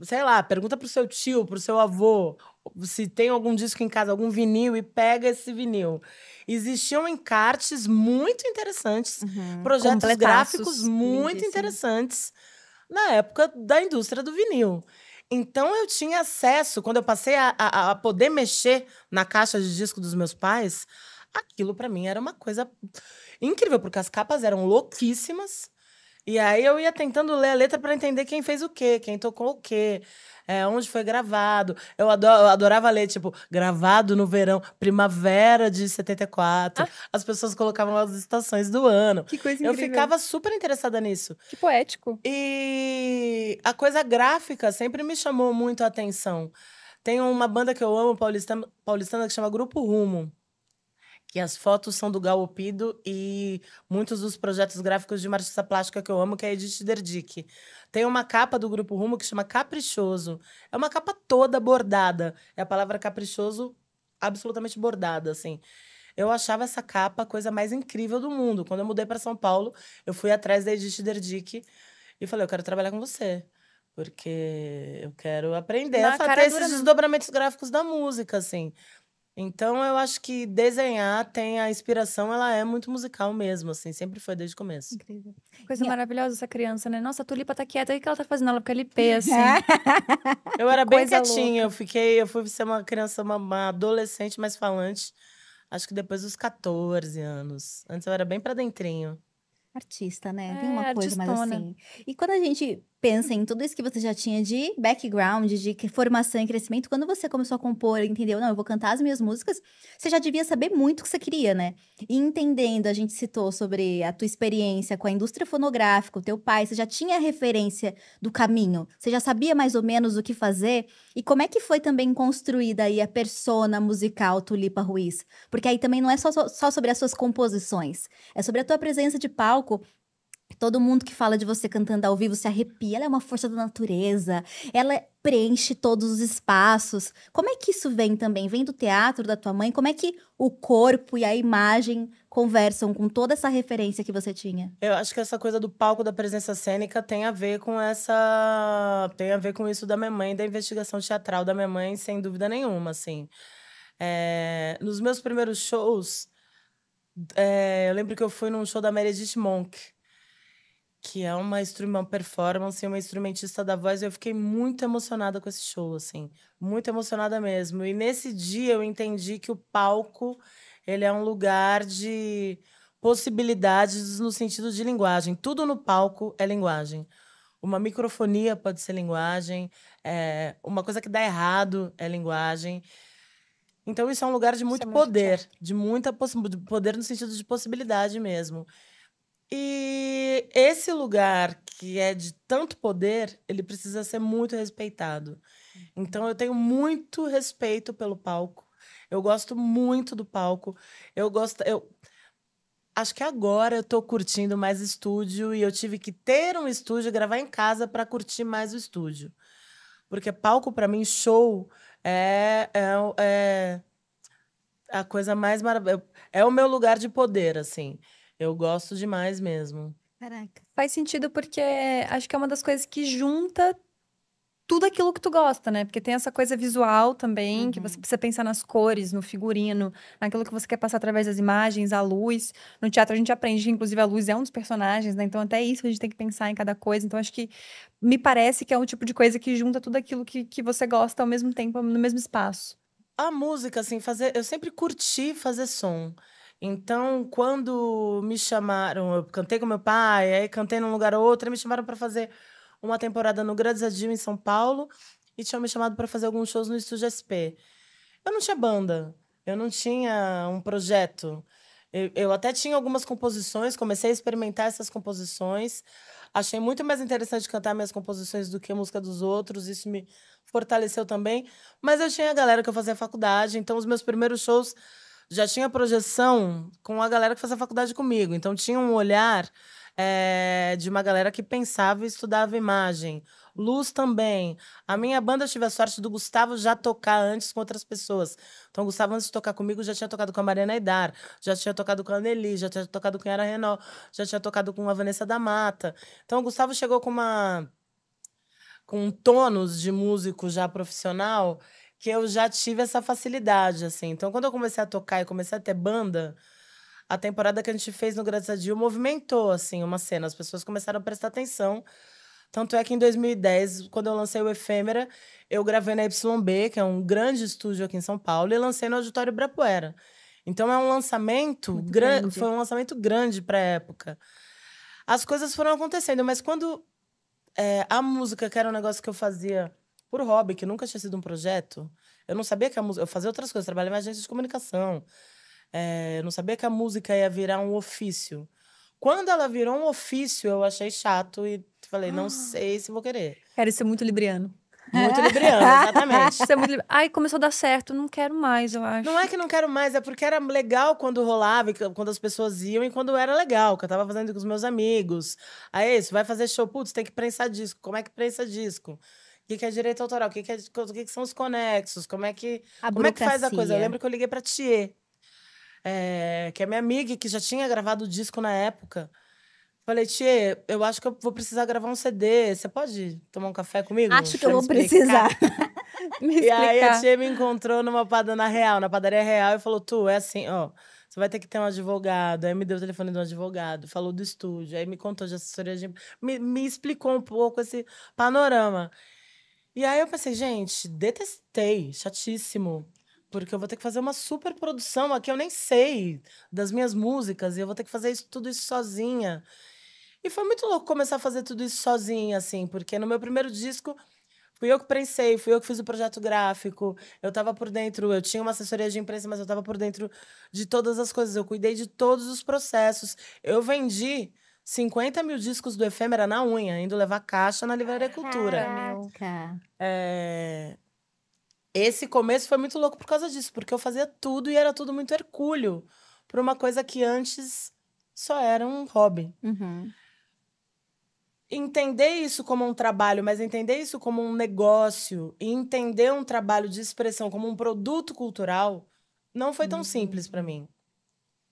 sei lá, pergunta pro seu tio, pro seu avô, se tem algum disco em casa, algum vinil, e pega esse vinil. Existiam encartes muito interessantes, uhum. projetos gráficos muito interessantes na época da indústria do vinil. Então eu tinha acesso, quando eu passei a, a, a poder mexer na caixa de disco dos meus pais, aquilo para mim era uma coisa incrível, porque as capas eram louquíssimas. E aí eu ia tentando ler a letra para entender quem fez o quê, quem tocou o quê é, onde foi gravado. Eu, eu adorava ler, tipo, gravado no verão, primavera de 74. Ah. As pessoas colocavam as estações do ano. Que coisa incrível. Eu ficava super interessada nisso. Que poético. E a coisa gráfica sempre me chamou muito a atenção. Tem uma banda que eu amo, paulistana, paulistana que chama Grupo Rumo que as fotos são do Galopido e muitos dos projetos gráficos de uma artista plástica que eu amo, que é a Edith Derdick. Tem uma capa do Grupo Rumo que chama Caprichoso. É uma capa toda bordada. É a palavra caprichoso absolutamente bordada, assim. Eu achava essa capa a coisa mais incrível do mundo. Quando eu mudei para São Paulo, eu fui atrás da Edith Derdick e falei: eu quero trabalhar com você. Porque eu quero aprender Na a fazer esses desdobramentos gráficos da música, assim. Então eu acho que desenhar tem a inspiração, ela é muito musical mesmo, assim, sempre foi desde o começo. Incrível. Coisa maravilhosa essa criança, né? Nossa, a Tulipa tá quieta, o que ela tá fazendo? Ela fica ali assim. eu era bem Coisa quietinha, louca. eu fiquei, eu fui ser uma criança, uma, uma adolescente mais falante, acho que depois dos 14 anos. Antes eu era bem pra dentrinho artista, né? É, Tem uma coisa artistona. mais assim. E quando a gente pensa em tudo isso que você já tinha de background, de formação e crescimento. Quando você começou a compor, entendeu? Não, eu vou cantar as minhas músicas. Você já devia saber muito o que você queria, né? E entendendo, a gente citou sobre a tua experiência com a indústria fonográfica, o teu pai, você já tinha referência do caminho. Você já sabia mais ou menos o que fazer. E como é que foi também construída aí a persona musical Tulipa Ruiz? Porque aí também não é só, só sobre as suas composições, é sobre a tua presença de palco Todo mundo que fala de você cantando ao vivo se arrepia. Ela é uma força da natureza. Ela preenche todos os espaços. Como é que isso vem também? Vem do teatro da tua mãe? Como é que o corpo e a imagem conversam com toda essa referência que você tinha? Eu acho que essa coisa do palco da presença cênica tem a ver com essa tem a ver com isso da minha mãe, da investigação teatral da minha mãe, sem dúvida nenhuma, assim. É... nos meus primeiros shows, é... eu lembro que eu fui num show da Meredith Monk que é uma, uma performance e uma instrumentista da voz. Eu fiquei muito emocionada com esse show, assim, muito emocionada mesmo. E nesse dia eu entendi que o palco ele é um lugar de possibilidades no sentido de linguagem. Tudo no palco é linguagem. Uma microfonia pode ser linguagem, é, uma coisa que dá errado é linguagem. Então, isso é um lugar de muito, é muito poder, certo. de muita poder no sentido de possibilidade mesmo. E esse lugar que é de tanto poder, ele precisa ser muito respeitado. Então eu tenho muito respeito pelo palco. Eu gosto muito do palco. Eu gosto. Eu... Acho que agora eu estou curtindo mais estúdio e eu tive que ter um estúdio, gravar em casa para curtir mais o estúdio. Porque palco, para mim, show é, é, é a coisa mais maravilhosa. É o meu lugar de poder, assim. Eu gosto demais mesmo. Caraca. Faz sentido porque acho que é uma das coisas que junta tudo aquilo que tu gosta, né? Porque tem essa coisa visual também, uhum. que você uhum. precisa pensar nas cores, no figurino, naquilo que você quer passar através das imagens, a luz. No teatro a gente aprende, inclusive a luz é um dos personagens, né? Então até isso a gente tem que pensar em cada coisa. Então acho que me parece que é um tipo de coisa que junta tudo aquilo que, que você gosta ao mesmo tempo, no mesmo espaço. A música, assim, fazer. Eu sempre curti fazer som. Então, quando me chamaram, eu cantei com meu pai, aí cantei num lugar ou outro, me chamaram para fazer uma temporada no Grandesadinho em São Paulo e tinham me chamado para fazer alguns shows no Estúdio SP. Eu não tinha banda, eu não tinha um projeto. Eu, eu até tinha algumas composições, comecei a experimentar essas composições. Achei muito mais interessante cantar minhas composições do que a música dos outros, isso me fortaleceu também. Mas eu tinha a galera que eu fazia faculdade, então os meus primeiros shows já tinha projeção com a galera que fazia faculdade comigo. Então tinha um olhar é, de uma galera que pensava e estudava imagem. Luz também. A minha banda, eu tive a sorte do Gustavo já tocar antes com outras pessoas. Então, o Gustavo, antes de tocar comigo, já tinha tocado com a Mariana Aidar, já tinha tocado com a Anneli, já tinha tocado com a Yara Renault, já tinha tocado com a Vanessa da Mata. Então, o Gustavo chegou com uma... com um tônus de músico já profissional que eu já tive essa facilidade, assim. Então, quando eu comecei a tocar e comecei a ter banda, a temporada que a gente fez no Graças a movimentou, assim, uma cena. As pessoas começaram a prestar atenção. Tanto é que em 2010, quando eu lancei o Efêmera, eu gravei na YB, que é um grande estúdio aqui em São Paulo, e lancei no Auditório Brapuera. Então é um lançamento grande, foi um lançamento grande para a época. As coisas foram acontecendo, mas quando é, a música, que era um negócio que eu fazia por hobby, que nunca tinha sido um projeto. Eu não sabia que a música. Eu fazia outras coisas, trabalhava em agência de comunicação. É, eu não sabia que a música ia virar um ofício. Quando ela virou um ofício, eu achei chato e falei, ah. não sei se vou querer. Quero ser é muito libriano. Muito é. libriano, exatamente. É muito... Ai, começou a dar certo, não quero mais, eu acho. Não é que não quero mais, é porque era legal quando rolava, quando as pessoas iam e quando era legal, que eu tava fazendo com os meus amigos. Aí, é isso, vai fazer show, putz, tem que prensar disco. Como é que prensa disco? O que é direito autoral? O que, é, o que são os conexos? Como é que, como é que faz a coisa? Eu lembro que eu liguei para a Thier, é, que é minha amiga que já tinha gravado o disco na época. Falei, Tchê, eu acho que eu vou precisar gravar um CD. Você pode tomar um café comigo? Acho que eu vou precisar. e aí a Tchê me encontrou numa padaria real, na padaria real, e falou: Tu, é assim, ó, você vai ter que ter um advogado. Aí me deu o telefone de um advogado, falou do estúdio, aí me contou de assessoria de. Me, me explicou um pouco esse panorama. E aí eu pensei, gente, detestei, chatíssimo. Porque eu vou ter que fazer uma super produção aqui, eu nem sei das minhas músicas, e eu vou ter que fazer isso, tudo isso sozinha. E foi muito louco começar a fazer tudo isso sozinha, assim, porque no meu primeiro disco fui eu que prensei, fui eu que fiz o projeto gráfico, eu estava por dentro, eu tinha uma assessoria de imprensa, mas eu estava por dentro de todas as coisas, eu cuidei de todos os processos. Eu vendi 50 mil discos do Efêmera na unha, indo levar caixa na Livraria Cultura. Caraca. É... Esse começo foi muito louco por causa disso, porque eu fazia tudo e era tudo muito hercúleo para uma coisa que antes só era um hobby. Uhum. Entender isso como um trabalho, mas entender isso como um negócio e entender um trabalho de expressão como um produto cultural não foi tão uhum. simples para mim.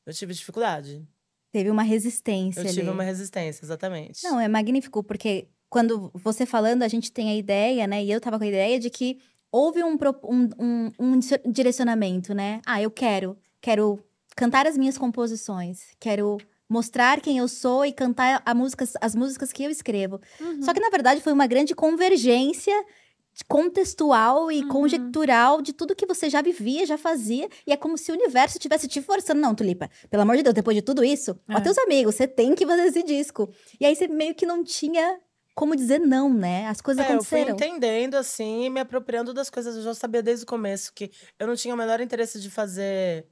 Eu tive dificuldade. Teve uma resistência. Eu tive ali. uma resistência, exatamente. Não, é magnífico, porque quando você falando, a gente tem a ideia, né? E eu tava com a ideia de que houve um, um, um, um direcionamento, né? Ah, eu quero, quero cantar as minhas composições, quero mostrar quem eu sou e cantar música, as músicas que eu escrevo. Uhum. Só que, na verdade, foi uma grande convergência contextual e uhum. conjectural de tudo que você já vivia, já fazia, e é como se o universo estivesse te forçando. Não, Tulipa, pelo amor de Deus, depois de tudo isso, é. ó, teus amigos, você tem que fazer esse disco. E aí você meio que não tinha como dizer não, né? As coisas é, aconteceram. Eu fui entendendo, assim, me apropriando das coisas. Eu já sabia desde o começo que eu não tinha o menor interesse de fazer.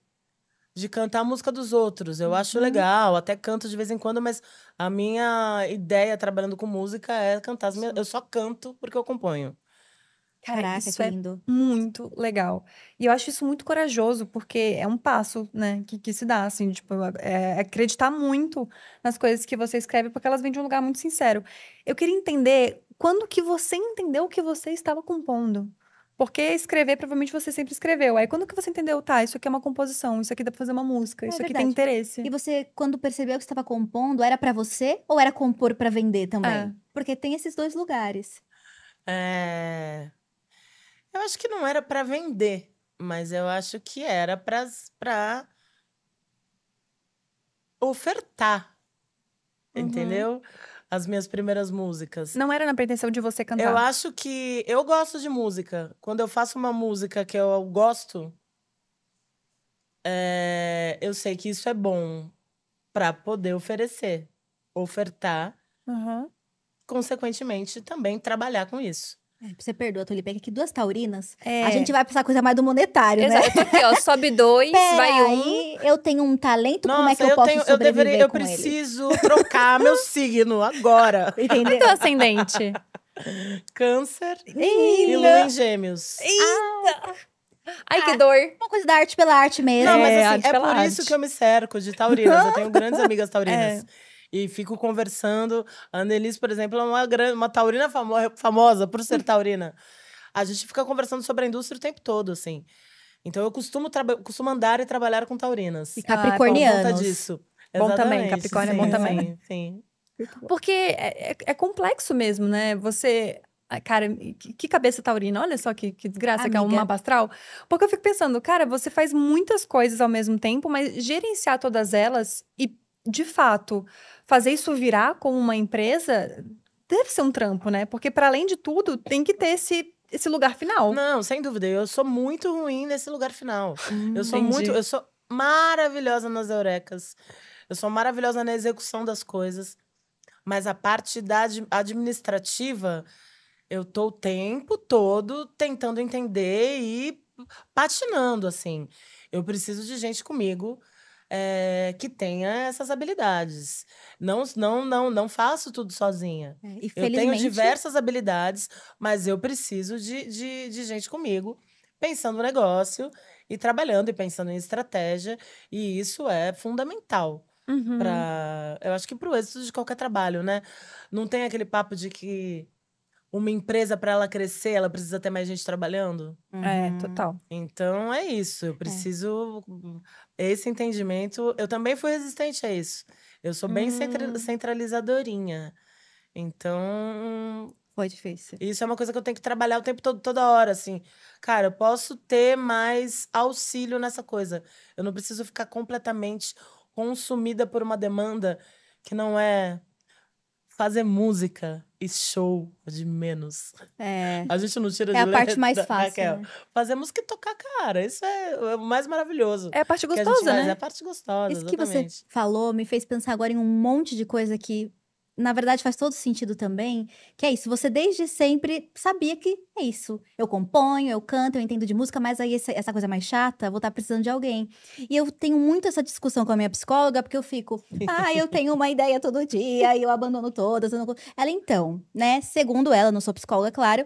De cantar a música dos outros. Eu uhum. acho legal, até canto de vez em quando, mas a minha ideia trabalhando com música é cantar as minhas. Eu só canto porque eu componho. Caraca, isso é lindo. muito legal. E eu acho isso muito corajoso, porque é um passo, né, que, que se dá, assim, tipo, é, é acreditar muito nas coisas que você escreve, porque elas vêm de um lugar muito sincero. Eu queria entender quando que você entendeu o que você estava compondo. Porque escrever, provavelmente você sempre escreveu. Aí quando que você entendeu, tá, isso aqui é uma composição, isso aqui dá pra fazer uma música, é isso verdade. aqui tem interesse. E você, quando percebeu que estava compondo, era para você ou era compor para vender também? É. Porque tem esses dois lugares. É. Eu acho que não era para vender, mas eu acho que era para ofertar. Uhum. Entendeu? As minhas primeiras músicas. Não era na pretensão de você cantar. Eu acho que eu gosto de música. Quando eu faço uma música que eu gosto, é, eu sei que isso é bom para poder oferecer, ofertar, uhum. consequentemente também trabalhar com isso. É, você perdoa, Tulipe é que aqui duas taurinas, é. a gente vai precisar essa coisa mais do monetário, Exato, né? Exato, aqui, ó, sobe dois, Pera vai um. Aí, eu tenho um talento, Nossa, como é que eu, eu posso tenho, eu deveria, Eu preciso ele? trocar meu signo agora. Entendeu? E é teu ascendente? Câncer e Lua em gêmeos. Eita! Ah. Ai, que ah, dor. Uma coisa da arte pela arte mesmo. Não, mas assim, é, é por arte. isso que eu me cerco de taurinas. Eu tenho grandes amigas taurinas. É e fico conversando. A Annelise, por exemplo, é uma, grande, uma taurina famo famosa por ser hum. taurina. A gente fica conversando sobre a indústria o tempo todo, assim. Então eu costumo, costumo andar e trabalhar com taurinas. E ah, capricornianos. Ah, conta disso. Bom Exatamente, também, Capricórnio é sim, é bom também. Sim, sim. Porque é, é, é complexo mesmo, né? Você ah, Cara, que cabeça taurina, olha só que, que desgraça Amiga. que é um mapa astral. Porque eu fico pensando, cara, você faz muitas coisas ao mesmo tempo, mas gerenciar todas elas e de fato, fazer isso virar como uma empresa deve ser um trampo, né? Porque, para além de tudo, tem que ter esse esse lugar final. Não, sem dúvida. Eu sou muito ruim nesse lugar final. Hum, eu sou entendi. muito. Eu sou maravilhosa nas eurecas. Eu sou maravilhosa na execução das coisas. Mas a parte da administrativa, eu tô o tempo todo tentando entender e patinando, assim. Eu preciso de gente comigo é, que tenha essas habilidades. Não, não, não, não faço tudo sozinha. É, eu felizmente... tenho diversas habilidades, mas eu preciso de, de, de gente comigo, pensando no negócio e trabalhando e pensando em estratégia. E isso é fundamental. Uhum. Pra, eu acho que para o êxito de qualquer trabalho, né? Não tem aquele papo de que uma empresa para ela crescer, ela precisa ter mais gente trabalhando. É, uhum. total. Então é isso, eu é. preciso é. esse entendimento. Eu também fui resistente a isso. Eu sou bem hum. centralizadorinha. Então, foi difícil. Isso é uma coisa que eu tenho que trabalhar o tempo todo, toda hora, assim. Cara, eu posso ter mais auxílio nessa coisa. Eu não preciso ficar completamente consumida por uma demanda que não é fazer música e show de menos. É. A gente não tira é de É a letra, parte mais fácil. Raquel. Né? Fazer música tocar, cara. Isso é o mais maravilhoso. É a parte gostosa, a né? É a parte gostosa. Isso exatamente. que você falou me fez pensar agora em um monte de coisa que na verdade, faz todo sentido também, que é isso. Você desde sempre sabia que é isso. Eu componho, eu canto, eu entendo de música, mas aí essa, essa coisa mais chata, vou estar precisando de alguém. E eu tenho muito essa discussão com a minha psicóloga, porque eu fico, ah, eu tenho uma ideia todo dia e eu abandono todas. Eu não... Ela, então, né? Segundo ela, não sou psicóloga, claro.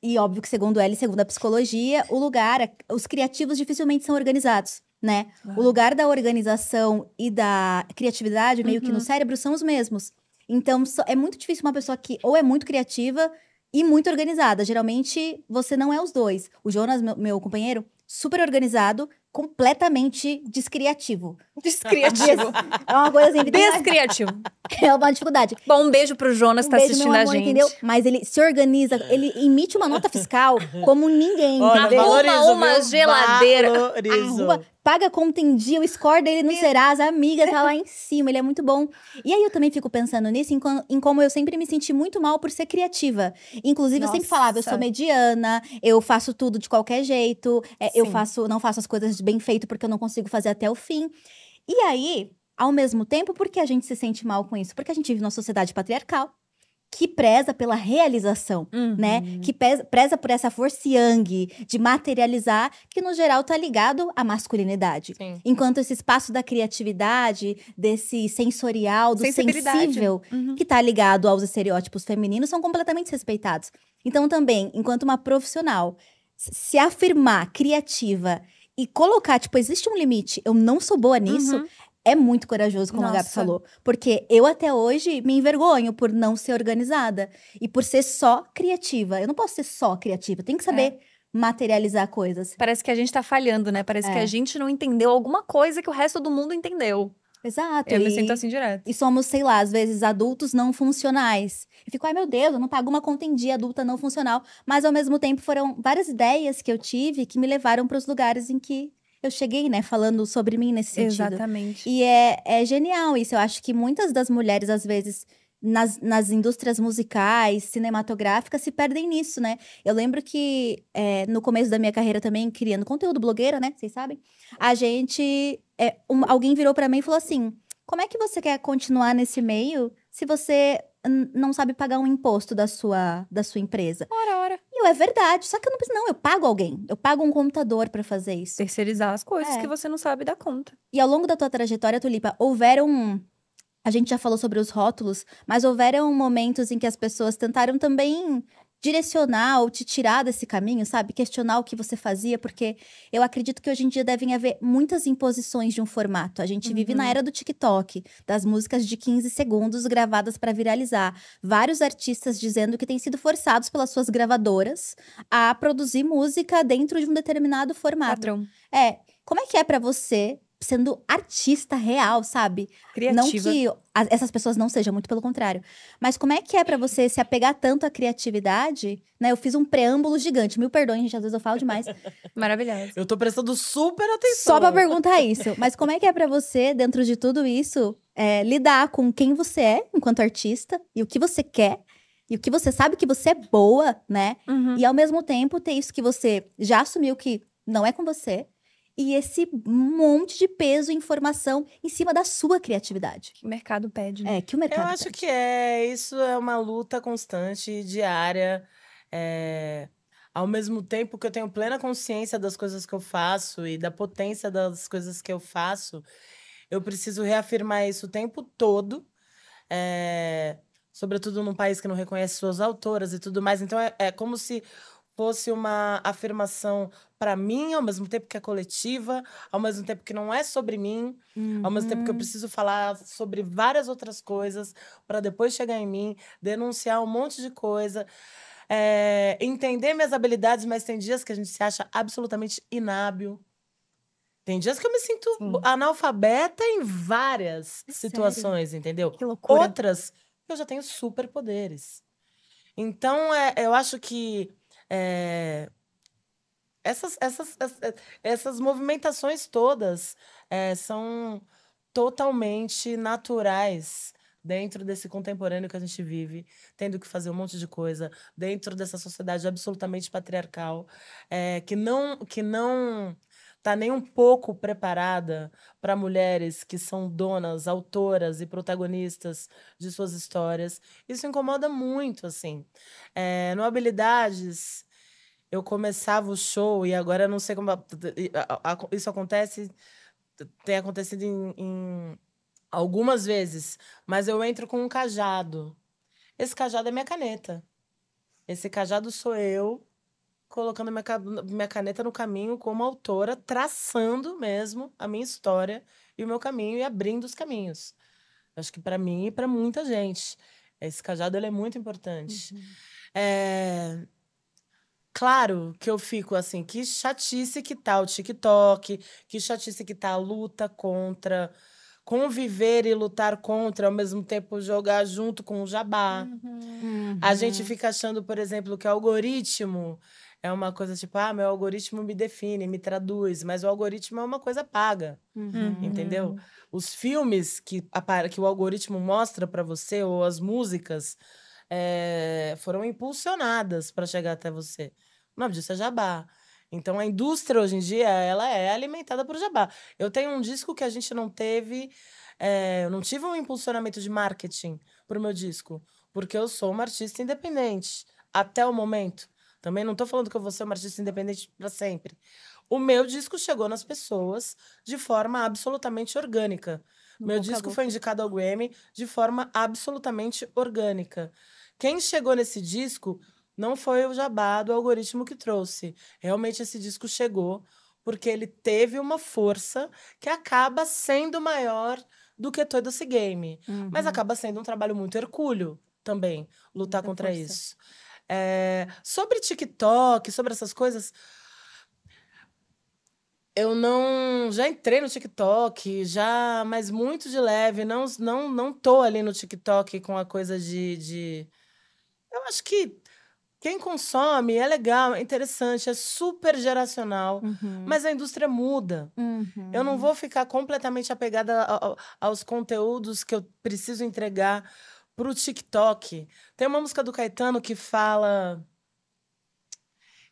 E óbvio que, segundo ela e segundo a psicologia, o lugar, os criativos dificilmente são organizados né? O lugar da organização e da criatividade, meio uhum. que no uhum. cérebro, são os mesmos. Então, é muito difícil uma pessoa que ou é muito criativa e muito organizada. Geralmente, você não é os dois. O Jonas, meu, meu companheiro, super organizado, completamente descriativo. Descriativo. É uma coisa assim. Descriativo. É uma dificuldade. Bom, um beijo pro Jonas um tá beijo, assistindo amor, a gente. Entendeu? Mas ele se organiza, ele emite uma nota fiscal como ninguém. Olha, valorizo, uma, uma geladeira paga conta em dia, o score dele no Serasa, a amiga tá lá em cima, ele é muito bom. E aí eu também fico pensando nisso, em, em como eu sempre me senti muito mal por ser criativa. Inclusive, Nossa. eu sempre falava, eu sou mediana, eu faço tudo de qualquer jeito, é, eu faço, não faço as coisas bem feito porque eu não consigo fazer até o fim. E aí, ao mesmo tempo, por que a gente se sente mal com isso? Porque a gente vive numa sociedade patriarcal que preza pela realização, né? uhum. né? Que preza por essa força yang de materializar, que no geral tá ligado à masculinidade. Sim. Enquanto esse espaço da criatividade, desse sensorial, do sensível, uhum. que tá ligado aos estereótipos femininos, são completamente respeitados. Então também, enquanto uma profissional se afirmar criativa e colocar, tipo, existe um limite, eu não sou boa nisso, uhum é muito corajoso, como Nossa. a Gabi falou. Porque eu até hoje me envergonho por não ser organizada e por ser só criativa. Eu não posso ser só criativa, tem que é. saber. É materializar coisas. Parece que a gente tá falhando, né? Parece é. que a gente não entendeu alguma coisa que o resto do mundo entendeu. Exato. Eu e, me sinto assim direto. E somos, sei lá, às vezes adultos não funcionais. E fico, ai meu Deus, eu não pago uma conta em dia adulta não funcional. Mas ao mesmo tempo foram várias ideias que eu tive que me levaram para os lugares em que eu cheguei, né, falando sobre mim nesse sentido. Exatamente. E é, é genial isso. Eu acho que muitas das mulheres, às vezes, nas, nas indústrias musicais, cinematográficas, se perdem nisso, né? Eu lembro que é, no começo da minha carreira também, criando conteúdo blogueira, né? Vocês sabem? A gente. É, um, alguém virou para mim e falou assim: como é que você quer continuar nesse meio se você não sabe pagar um imposto da sua, da sua empresa. Ora, ora. E eu, é verdade. Só que eu não preciso, não, eu pago alguém. Eu pago um computador para fazer isso. Terceirizar as coisas é. que você não sabe dar conta. E ao longo da tua trajetória, Tulipa, houveram. A gente já falou sobre os rótulos, mas houveram momentos em que as pessoas tentaram também direcionar ou te tirar desse caminho, sabe? Questionar o que você fazia, porque eu acredito que hoje em dia devem haver muitas imposições de um formato. A gente uhum. vive na uhum. era do TikTok, das músicas de 15 segundos gravadas para viralizar. Vários artistas dizendo que têm sido forçados pelas suas gravadoras a produzir música dentro de um determinado formato. Padrão. É. Como é que é para você sendo artista real, sabe? Criativa. Não que essas pessoas não sejam, muito pelo contrário. Mas como é que é para você se apegar tanto à criatividade? Né? Eu fiz um preâmbulo gigante. Mil perdões, gente, às vezes eu falo demais. Maravilhoso. Eu tô prestando super atenção. Só pra perguntar isso. Mas como é que é para você, dentro de tudo isso, é, lidar com quem você é enquanto artista e o que você quer e o que você sabe que você é boa, né? Uhum. E ao mesmo tempo ter isso que você já assumiu que não é com você e esse monte de peso e informação em cima da sua criatividade. Que o mercado pede. Né? É, que o mercado Eu acho pede. que é, isso é uma luta constante, diária. É, ao mesmo tempo que eu tenho plena consciência das coisas que eu faço e da potência das coisas que eu faço, eu preciso reafirmar isso o tempo todo. É, sobretudo num país que não reconhece suas autoras e tudo mais. Então é, é como se fosse uma afirmação para mim, ao mesmo tempo que é coletiva, ao mesmo tempo que não é sobre mim, uhum. ao mesmo tempo que eu uhum. preciso falar sobre várias outras coisas para depois chegar em mim, denunciar um monte de coisa. É, entender minhas habilidades, mas tem dias que a gente se acha absolutamente inábil. Tem dias que eu me sinto Sim. analfabeta em várias é situações, entendeu? Que loucura. Outras, eu já tenho superpoderes. Então, é, eu acho que é, essas, essas, eh, essas movimentações todas é, são totalmente naturais dentro desse contemporâneo que a gente vive, tendo que fazer um monte de coisa, dentro dessa sociedade absolutamente patriarcal, é, que não que não tá nem um pouco preparada para mulheres que são donas, autoras e protagonistas de suas histórias. Isso incomoda muito, assim. É, no Habilidades, eu começava o show e agora eu não sei como. Isso acontece, tem acontecido em, em algumas vezes, mas eu entro com um cajado. Esse cajado é minha caneta. Esse cajado sou eu colocando minha, minha caneta no caminho como autora, traçando mesmo a minha história e o meu caminho e abrindo os caminhos. Acho que para mim e para muita gente. Esse cajado ele é muito importante. Uhum. É... Claro que eu fico assim, que chatice que tá o TikTok, que chatice que tá a luta contra, conviver e lutar contra, ao mesmo tempo jogar junto com o jabá. Uhum. Uhum. A gente uhum. fica achando, por exemplo, que algoritmo é uma coisa tipo, ah, meu algoritmo me define, me traduz, mas o algoritmo é uma coisa paga, uhum. entendeu? Uhum. Os filmes que, que o algoritmo mostra para você, ou as músicas, é, foram impulsionadas para chegar até você. O nome disso é jabá. Então a indústria hoje em dia ela é alimentada por jabá. Eu tenho um disco que a gente não teve, é, eu não tive um impulsionamento de marketing para o meu disco, porque eu sou uma artista independente até o momento. Também não estou falando que eu vou ser uma artista independente para sempre. O meu disco chegou nas pessoas de forma absolutamente orgânica. Não meu disco foi indicado ao Grammy de forma absolutamente orgânica. Quem chegou nesse disco não foi o jabá do algoritmo que trouxe. Realmente esse disco chegou porque ele teve uma força que acaba sendo maior do que todo esse game. Uhum. Mas acaba sendo um trabalho muito hercúleo também lutar Muita contra força. isso. É, sobre TikTok, sobre essas coisas. Eu não. Já entrei no TikTok, já, mas muito de leve. Não, não, não tô ali no TikTok com a coisa de. de... Eu acho que quem consome é legal, é interessante, é super geracional, uhum. mas a indústria muda. Uhum. Eu não vou ficar completamente apegada a, a, aos conteúdos que eu preciso entregar pro TikTok. Tem uma música do Caetano que fala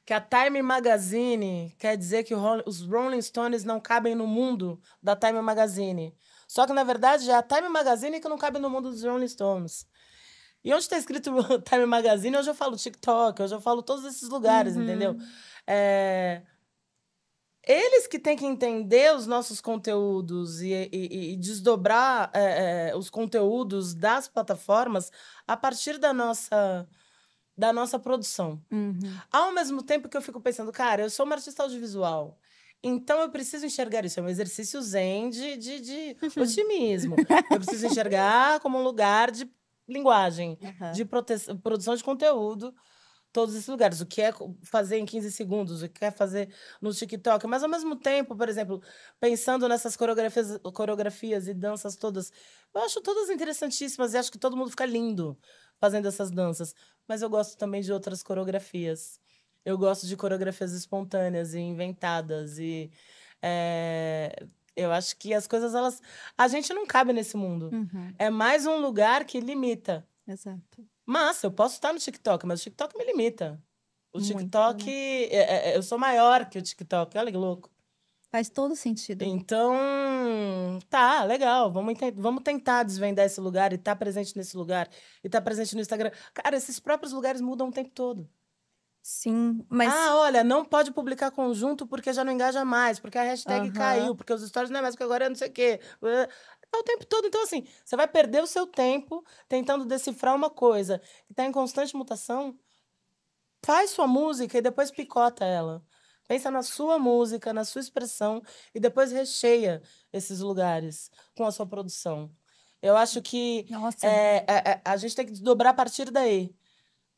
que a Time Magazine quer dizer que os Rolling Stones não cabem no mundo da Time Magazine. Só que, na verdade, é a Time Magazine que não cabe no mundo dos Rolling Stones. E onde está escrito Time Magazine, hoje eu falo TikTok, hoje eu falo todos esses lugares, uhum. entendeu? É eles que têm que entender os nossos conteúdos e, e, e desdobrar é, é, os conteúdos das plataformas a partir da nossa da nossa produção. Uhum. Ao mesmo tempo que eu fico pensando, cara, eu sou uma artista audiovisual. Então eu preciso enxergar isso. É um exercício zen de, de, de uhum. otimismo. eu preciso enxergar como um lugar de linguagem, uhum. de prote... produção de conteúdo todos esses lugares. O que é fazer em 15 segundos, o que é fazer no TikTok. Mas ao mesmo tempo, por exemplo, pensando nessas coreografias, coreografias e danças todas, eu acho todas interessantíssimas e acho que todo mundo fica lindo fazendo essas danças. Mas eu gosto também de outras coreografias. Eu gosto de coreografias espontâneas e inventadas e é... Eu acho que as coisas, elas. A gente não cabe nesse mundo. Uhum. É mais um lugar que limita. Exato. Massa, eu posso estar no TikTok, mas o TikTok me limita. O TikTok, né? é, é, é, eu sou maior que o TikTok, olha que louco. Faz todo sentido. Então, tá, legal. Vamos, vamos tentar desvendar esse lugar e estar tá presente nesse lugar e estar tá presente no Instagram. Cara, esses próprios lugares mudam o tempo todo. Sim, mas. Ah, olha, não pode publicar conjunto porque já não engaja mais, porque a hashtag uhum. caiu, porque os stories não é mais, porque agora é não sei o quê o tempo todo. Então, assim, você vai perder o seu tempo tentando decifrar uma coisa que está em constante mutação. Faz sua música e depois picota ela. Pensa na sua música, na sua expressão e depois recheia esses lugares com a sua produção. Eu acho que é, é, é, a gente tem que dobrar a partir daí.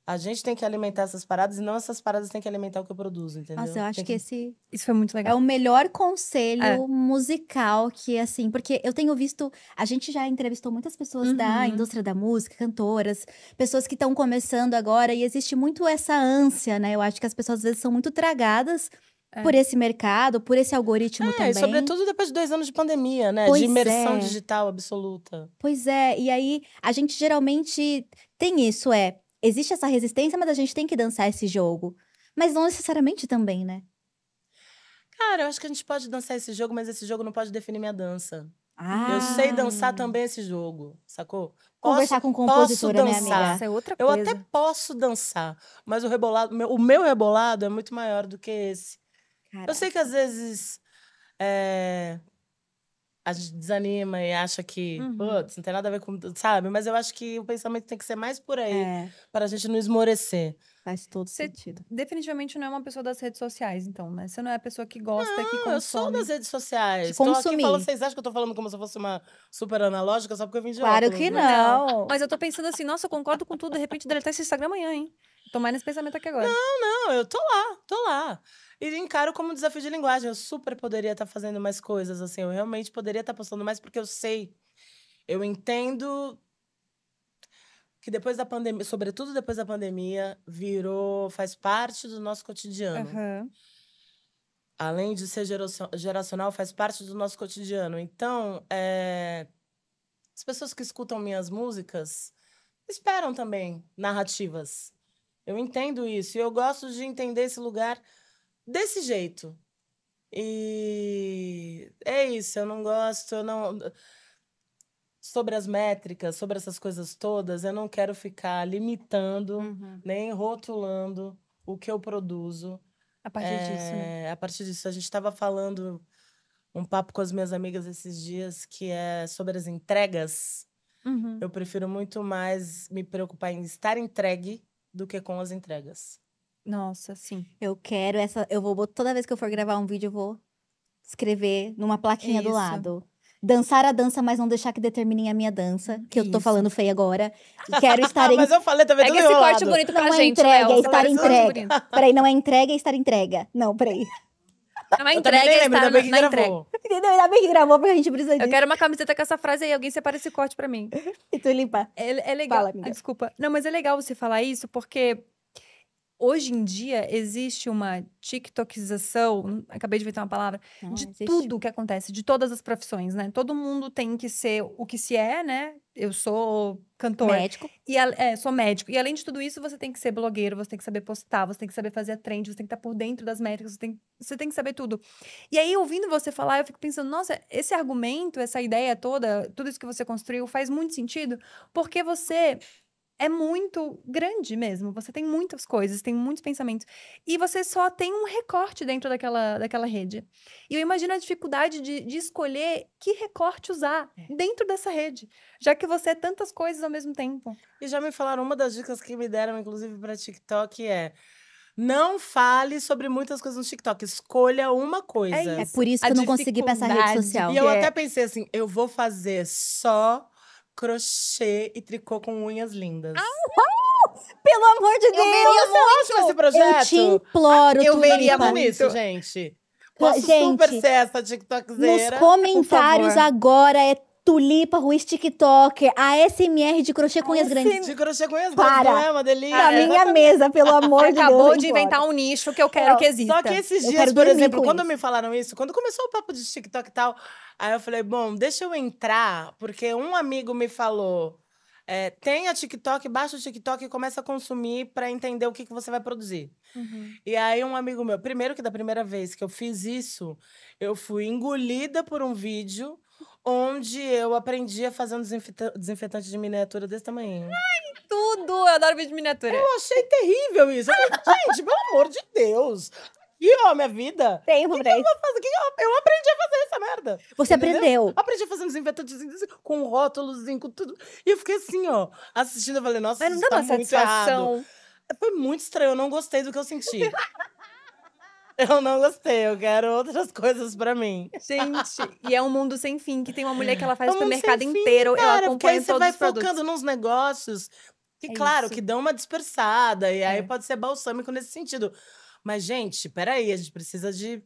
A gente tem que alimentar essas paradas e não essas paradas têm que alimentar o que eu produzo, entendeu? Nossa, eu acho que... que, esse. Isso foi muito legal. É o melhor conselho é. musical que, assim, porque eu tenho visto. A gente já entrevistou muitas pessoas uhum. da indústria da música, cantoras, pessoas que estão começando agora, e existe muito essa ânsia, né? Eu acho que as pessoas às vezes são muito tragadas é. por esse mercado, por esse algoritmo é, também. E sobretudo depois de dois anos de pandemia, né? Pois de imersão é. digital absoluta. Pois é, e aí a gente geralmente tem isso, é existe essa resistência, mas a gente tem que dançar esse jogo. Mas não necessariamente também, né? Cara, eu acho que a gente pode dançar esse jogo, mas esse jogo não pode definir minha dança. Ah. Eu sei dançar ah. também esse jogo, sacou? Posso, Conversar com compositora, posso é dançar. Isso é outra coisa. Eu até posso dançar, mas o rebolado, o meu rebolado é muito maior do que esse. Caraca. Eu sei que às vezes é, a gente desanima e acha que, uhum. putz, não tem nada a ver com. Sabe? Mas eu acho que o pensamento tem que ser mais por aí, é. para a gente não esmorecer. Faz todo Cê sentido. Definitivamente não é uma pessoa das redes sociais, então, né? Você não é a pessoa que gosta, não, que consome. eu sou das redes sociais. Estou aqui falando, vocês acham que eu tô falando como se eu fosse uma super analógica só porque eu vim de Claro óculos, que né? não. Mas eu tô pensando assim, nossa, eu concordo com tudo, de repente deletar esse Instagram amanhã, hein? mais nesse pensamento aqui agora. Não, não, eu tô lá, tô lá. E encaro como um desafio de linguagem. Eu super poderia estar tá fazendo mais coisas, assim. Eu realmente poderia estar tá postando mais, porque eu sei. Eu entendo que depois da pandemia, sobretudo depois da pandemia, virou, faz parte do nosso cotidiano. Uhum. Além de ser geracional, faz parte do nosso cotidiano. Então, é... as pessoas que escutam minhas músicas esperam também narrativas. Eu entendo isso. E eu gosto de entender esse lugar desse jeito. E é isso, eu não gosto, eu não. Sobre as métricas, sobre essas coisas todas, eu não quero ficar limitando uhum. nem rotulando o que eu produzo. A partir é... disso. Né? A partir disso. A gente estava falando um papo com as minhas amigas esses dias que é sobre as entregas. Uhum. Eu prefiro muito mais me preocupar em estar entregue do que com as entregas. Nossa, sim. Eu quero essa. Eu vou toda vez que eu for gravar um vídeo, eu vou escrever numa plaquinha Isso. do lado. Dançar a dança, mas não deixar que determinem a minha dança, que Isso. eu tô falando feio agora. Quero estar em... mas eu falei também, tá É Pega esse corte bonito pra não é gente, é entrega, é estar entrega. Peraí, não é entrega, é estar entrega. Não, peraí. Não é entrega, é estar ainda bem que na gravou. entrega. Ainda bem que gravou, porque a gente precisa disso. Eu quero uma camiseta com essa frase aí, alguém separa esse corte pra mim. e tu limpar. É, é legal. Fala, amiga. Ah, desculpa. Não, mas é legal você falar isso, porque hoje em dia existe uma TikTokização, acabei de inventar uma palavra, de existe. tudo que acontece, de todas as profissões, né? Todo mundo tem que ser o que se é, né? Eu sou cantor. Médico. E é, sou médico. E além de tudo isso, você tem que ser blogueiro, você tem que saber postar, você tem que saber fazer a trend, você tem que estar tá por dentro das métricas, você tem, você tem que saber tudo. E aí, ouvindo você falar, eu fico pensando, nossa, esse argumento, essa ideia toda, tudo isso que você construiu faz muito sentido, porque você é muito grande mesmo. Você tem muitas coisas, tem muitos pensamentos. E você só tem um recorte dentro daquela, daquela rede. E eu imagino a dificuldade de, de escolher que recorte usar é. dentro dessa rede, já que você é tantas coisas ao mesmo tempo. E já me falaram, uma das dicas que me deram, inclusive, para TikTok é. Não fale sobre muitas coisas no TikTok. Escolha uma é coisa. É, é por isso que a eu não consegui passar essa rede social. E eu é. até pensei assim: eu vou fazer só crochê e tricô com unhas lindas. Ah, pelo amor de Deus! Eu é veria muito esse projeto. Eu te imploro. Ah, eu veria muito, isso, gente. Posso gente, super ser essa TikTokzera. Nos comentários agora é Tulipa Ruiz TikToker, a SMR de crochê com as grandes. De crochê com as grandes, não é uma delícia? Na minha mesa, pelo amor de Deus. Acabou de inventar um nicho que eu quero que exista. Só que esses dias, por exemplo, quando me falaram isso, quando começou o papo de TikTok e tal, aí eu falei, bom, deixa eu entrar, porque um amigo me falou, é, tenha TikTok, baixa o TikTok e começa a consumir para entender o que, que você vai produzir. Uhum. E aí, um amigo meu, primeiro que da primeira vez que eu fiz isso, eu fui engolida por um vídeo onde eu aprendi a fazer um desinfetante de miniatura desse tamanho. Ai, tudo! Eu adoro vídeo de miniatura. Eu achei terrível isso. Eu falei, gente, pelo amor de Deus. E ó, minha vida. Tem, que, que eu vou fazer? Que eu, eu aprendi a fazer essa merda. Você entendeu? aprendeu. Aprendi a fazer um desinfetante com rótulos, com tudo. E eu fiquei assim, ó, assistindo. Eu falei, nossa, Mas não dá tá muito satisfação. errado. Foi muito estranho, eu não gostei do que eu senti. Eu não gostei, eu quero outras coisas pra mim. Gente, e é um mundo sem fim, que tem uma mulher que ela faz é um supermercado inteiro, fim, cara, ela acompanha todos os produtos. Porque aí você vai focando nos negócios, que é claro, isso. que dão uma dispersada, e aí é. pode ser balsâmico nesse sentido. Mas, gente, peraí, a gente precisa de...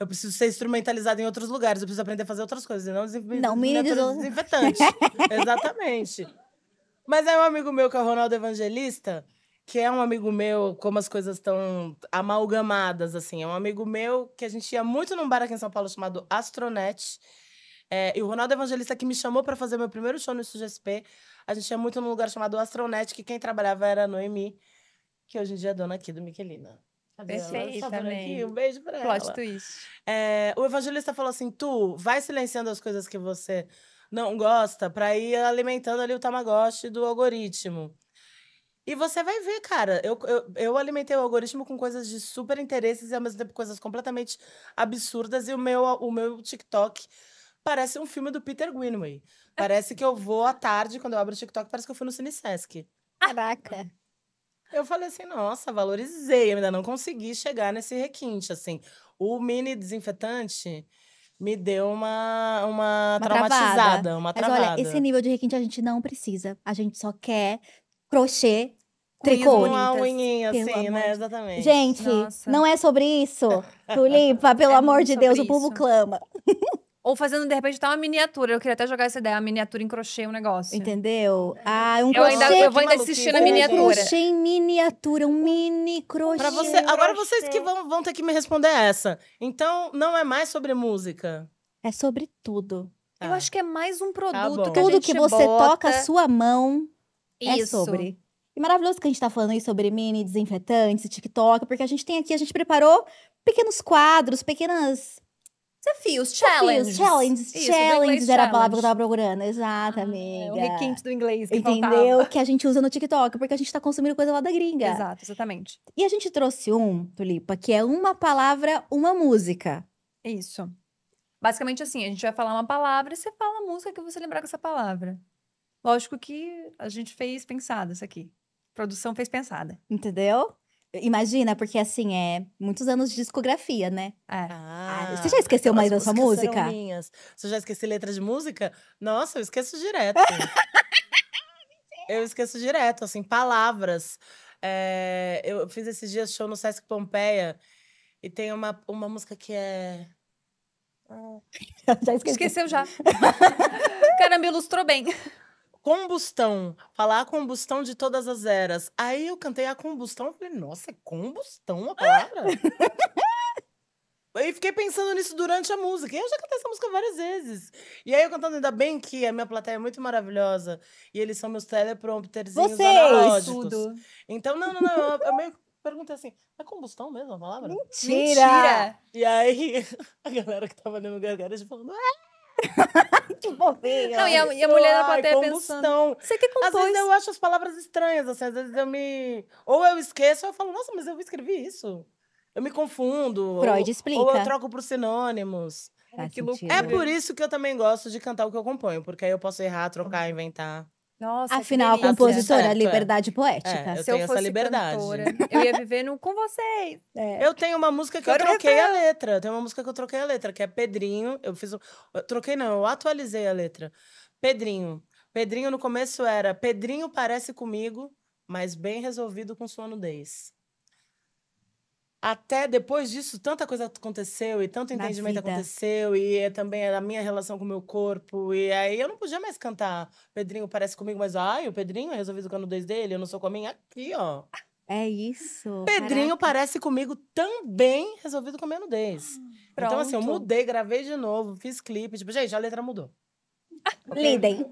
Eu preciso ser instrumentalizada em outros lugares, eu preciso aprender a fazer outras coisas, e não, desinf... não me desinfetante. Exatamente. Mas aí é um amigo meu, que é o Ronaldo Evangelista, que é um amigo meu, como as coisas estão amalgamadas, assim. É um amigo meu que a gente ia muito num bar aqui em São Paulo chamado Astronet. É, e o Ronaldo Evangelista que me chamou para fazer meu primeiro show no SGSP A gente ia muito num lugar chamado Astronet, que quem trabalhava era a Noemi, que hoje em dia é dona aqui do Miquelina. Perfeito, também. Aqui, um beijo pra Plot ela. twist. É, o evangelista falou assim, tu vai silenciando as coisas que você não gosta para ir alimentando ali o tamagotchi do algoritmo. E você vai ver, cara. Eu, eu, eu alimentei o algoritmo com coisas de super interesses e ao mesmo tempo coisas completamente absurdas. E o meu, o meu TikTok parece um filme do Peter Greenway. Parece que eu vou à tarde, quando eu abro o TikTok, parece que eu fui no Cine Sesc. Caraca. Eu falei assim, nossa, valorizei. Eu ainda não consegui chegar nesse requinte, assim. O mini desinfetante me deu uma, uma, uma traumatizada, travada. uma travada. Mas olha, esse nível de requinte a gente não precisa. A gente só quer crochê, tricô. Uma unhinha, assim, né? Exatamente. Gente, Nossa. não é sobre isso. Tulipa, é pelo é amor de Deus, o povo clama. Ou fazendo, de repente, tá uma miniatura. Eu queria até jogar essa ideia, a miniatura em crochê, um negócio. Entendeu? Ah, um eu crochê. Ainda, eu vou ainda assistir na miniatura. Um crochê em miniatura, um mini crochê. Pra você, agora vocês que vão, vão ter que me responder essa. Então, não é mais sobre música. É sobre tudo. Ah. Eu acho que é mais um tá produto tá que a gente Tudo que você bota... toca a sua mão é Isso. É sobre. E maravilhoso que a gente tá falando aí sobre mini, desinfetantes, TikTok, porque a gente tem aqui, a gente preparou pequenos quadros, pequenas. Desafios, challenges. Desafios, challenges, Isso, challenges era challenge. a palavra que eu tava procurando. Ah, exatamente. Ah, é o requinte do inglês que Entendeu? Faltava. Que a gente usa no TikTok, porque a gente tá consumindo coisa lá da gringa. Exato, exatamente. E a gente trouxe um, Tulipa, que é uma palavra, uma música. Isso. Basicamente assim, a gente vai falar uma palavra e você fala a música que você lembrar com essa palavra. Lógico que a gente fez pensada isso aqui. A produção fez pensada. Entendeu? Imagina, porque assim, é muitos anos de discografia, né? É. Ah, ah você já esqueceu mais da sua música? Minhas. Você já esqueceu letra de música? Nossa, eu esqueço direto. eu esqueço direto, assim, palavras. É, eu fiz esses dias show no Sesc Pompeia e tem uma, uma música que é. Ah. já Esqueceu já. Caramba, ilustrou bem. Combustão. Falar a combustão de todas as eras. Aí eu cantei a combustão. Falei, nossa, é combustão a palavra? E fiquei pensando nisso durante a música. E eu já cantei essa música várias vezes. E aí eu cantando, ainda bem que a minha plateia é muito maravilhosa. E eles são meus teleprompterzinhos Vocês, analógicos. Tudo. Então, não, não, não. Eu, eu meio perguntei assim, é combustão mesmo a palavra? Mentira! Mentira! E aí, a galera que tava no meu gargarejo falando... Ah! que bobeira. Não, e a, e a mulher ter plateia pensando. Você que compôs. Às vezes eu acho as palavras estranhas, assim, às vezes eu me... Ou eu esqueço, ou eu falo, nossa, mas eu escrevi isso. Eu me confundo. Freud ou, explica. Ou eu troco por sinônimos. é por isso que eu também gosto de cantar o que eu componho, porque aí eu posso errar, trocar, uhum. inventar. Nossa, Afinal, a compositora, é, liberdade é, poética. É, eu Se tenho eu fosse essa liberdade. eu ia viver no, com vocês. É. Eu tenho uma música que eu troquei a letra. tenho uma música que eu troquei a letra, que é Pedrinho. Eu fiz. Eu troquei, não, eu atualizei a letra. Pedrinho. Pedrinho no começo era Pedrinho parece comigo, mas bem resolvido com sua nudez até depois disso, tanta coisa aconteceu e tanto entendimento aconteceu, e é também a minha relação com o meu corpo. E aí eu não podia mais cantar. Pedrinho parece comigo, mas ai, o Pedrinho é resolvido com a nudez dele, eu não sou com a minha aqui, ó. É isso. Pedrinho caraca. parece comigo também resolvido com a minha nudez. Pronto. Ah, então, assim, eu mudei, gravei de novo, fiz clipe. Tipo, gente, a letra mudou. okay? Lidem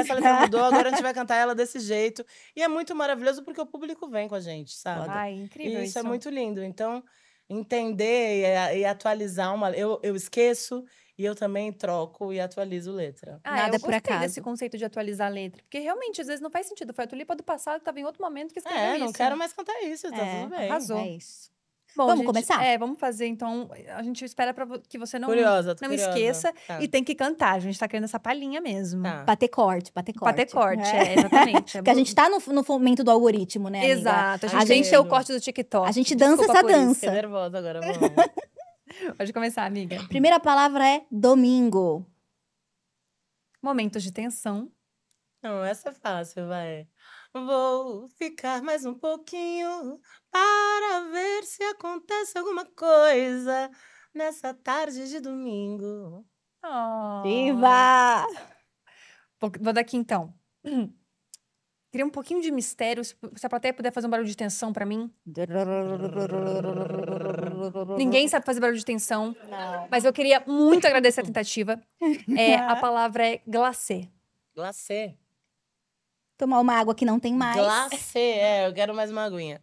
essa letra mudou, agora a gente vai cantar ela desse jeito. E é muito maravilhoso porque o público vem com a gente, sabe? Ai, incrível. E isso, é isso. é muito lindo. Então, entender e, e atualizar uma. Eu, eu esqueço, e eu também troco e atualizo letra. Ah, Nada eu é por acaso. desse conceito de atualizar a letra. Porque realmente, às vezes, não faz sentido. Foi a Tulipa do passado estava em outro momento que escreveu é, isso. É, não quero mais cantar isso, tá é, tudo bem. Arrasou. É isso. Bom, vamos gente, começar? É, vamos fazer. Então, a gente espera pra que você não, curiosa, não curiosa. esqueça. Tá. E tem que cantar. A gente tá querendo essa palhinha mesmo. Tá. Bater corte, bater corte. Bater corte, é, é exatamente. É Porque é a gente tá no, no fomento do algoritmo, né? Amiga? Exato. A gente, a gente o corte do TikTok. A gente dança Desculpa essa dança. Tô nervosa agora, vamos. Pode começar, amiga. Primeira palavra é domingo. Momentos de tensão. Não, essa é fácil, vai. Vou ficar mais um pouquinho para ver se acontece alguma coisa nessa tarde de domingo. Oh. Viva! Vou daqui então. Queria um pouquinho de mistério, se a plateia puder fazer um barulho de tensão para mim. Ninguém sabe fazer barulho de tensão. Não. Mas eu queria muito agradecer a tentativa. É, a palavra é glacê. Glacê. Tomar uma água que não tem mais. Glacê, é, eu quero mais uma aguinha.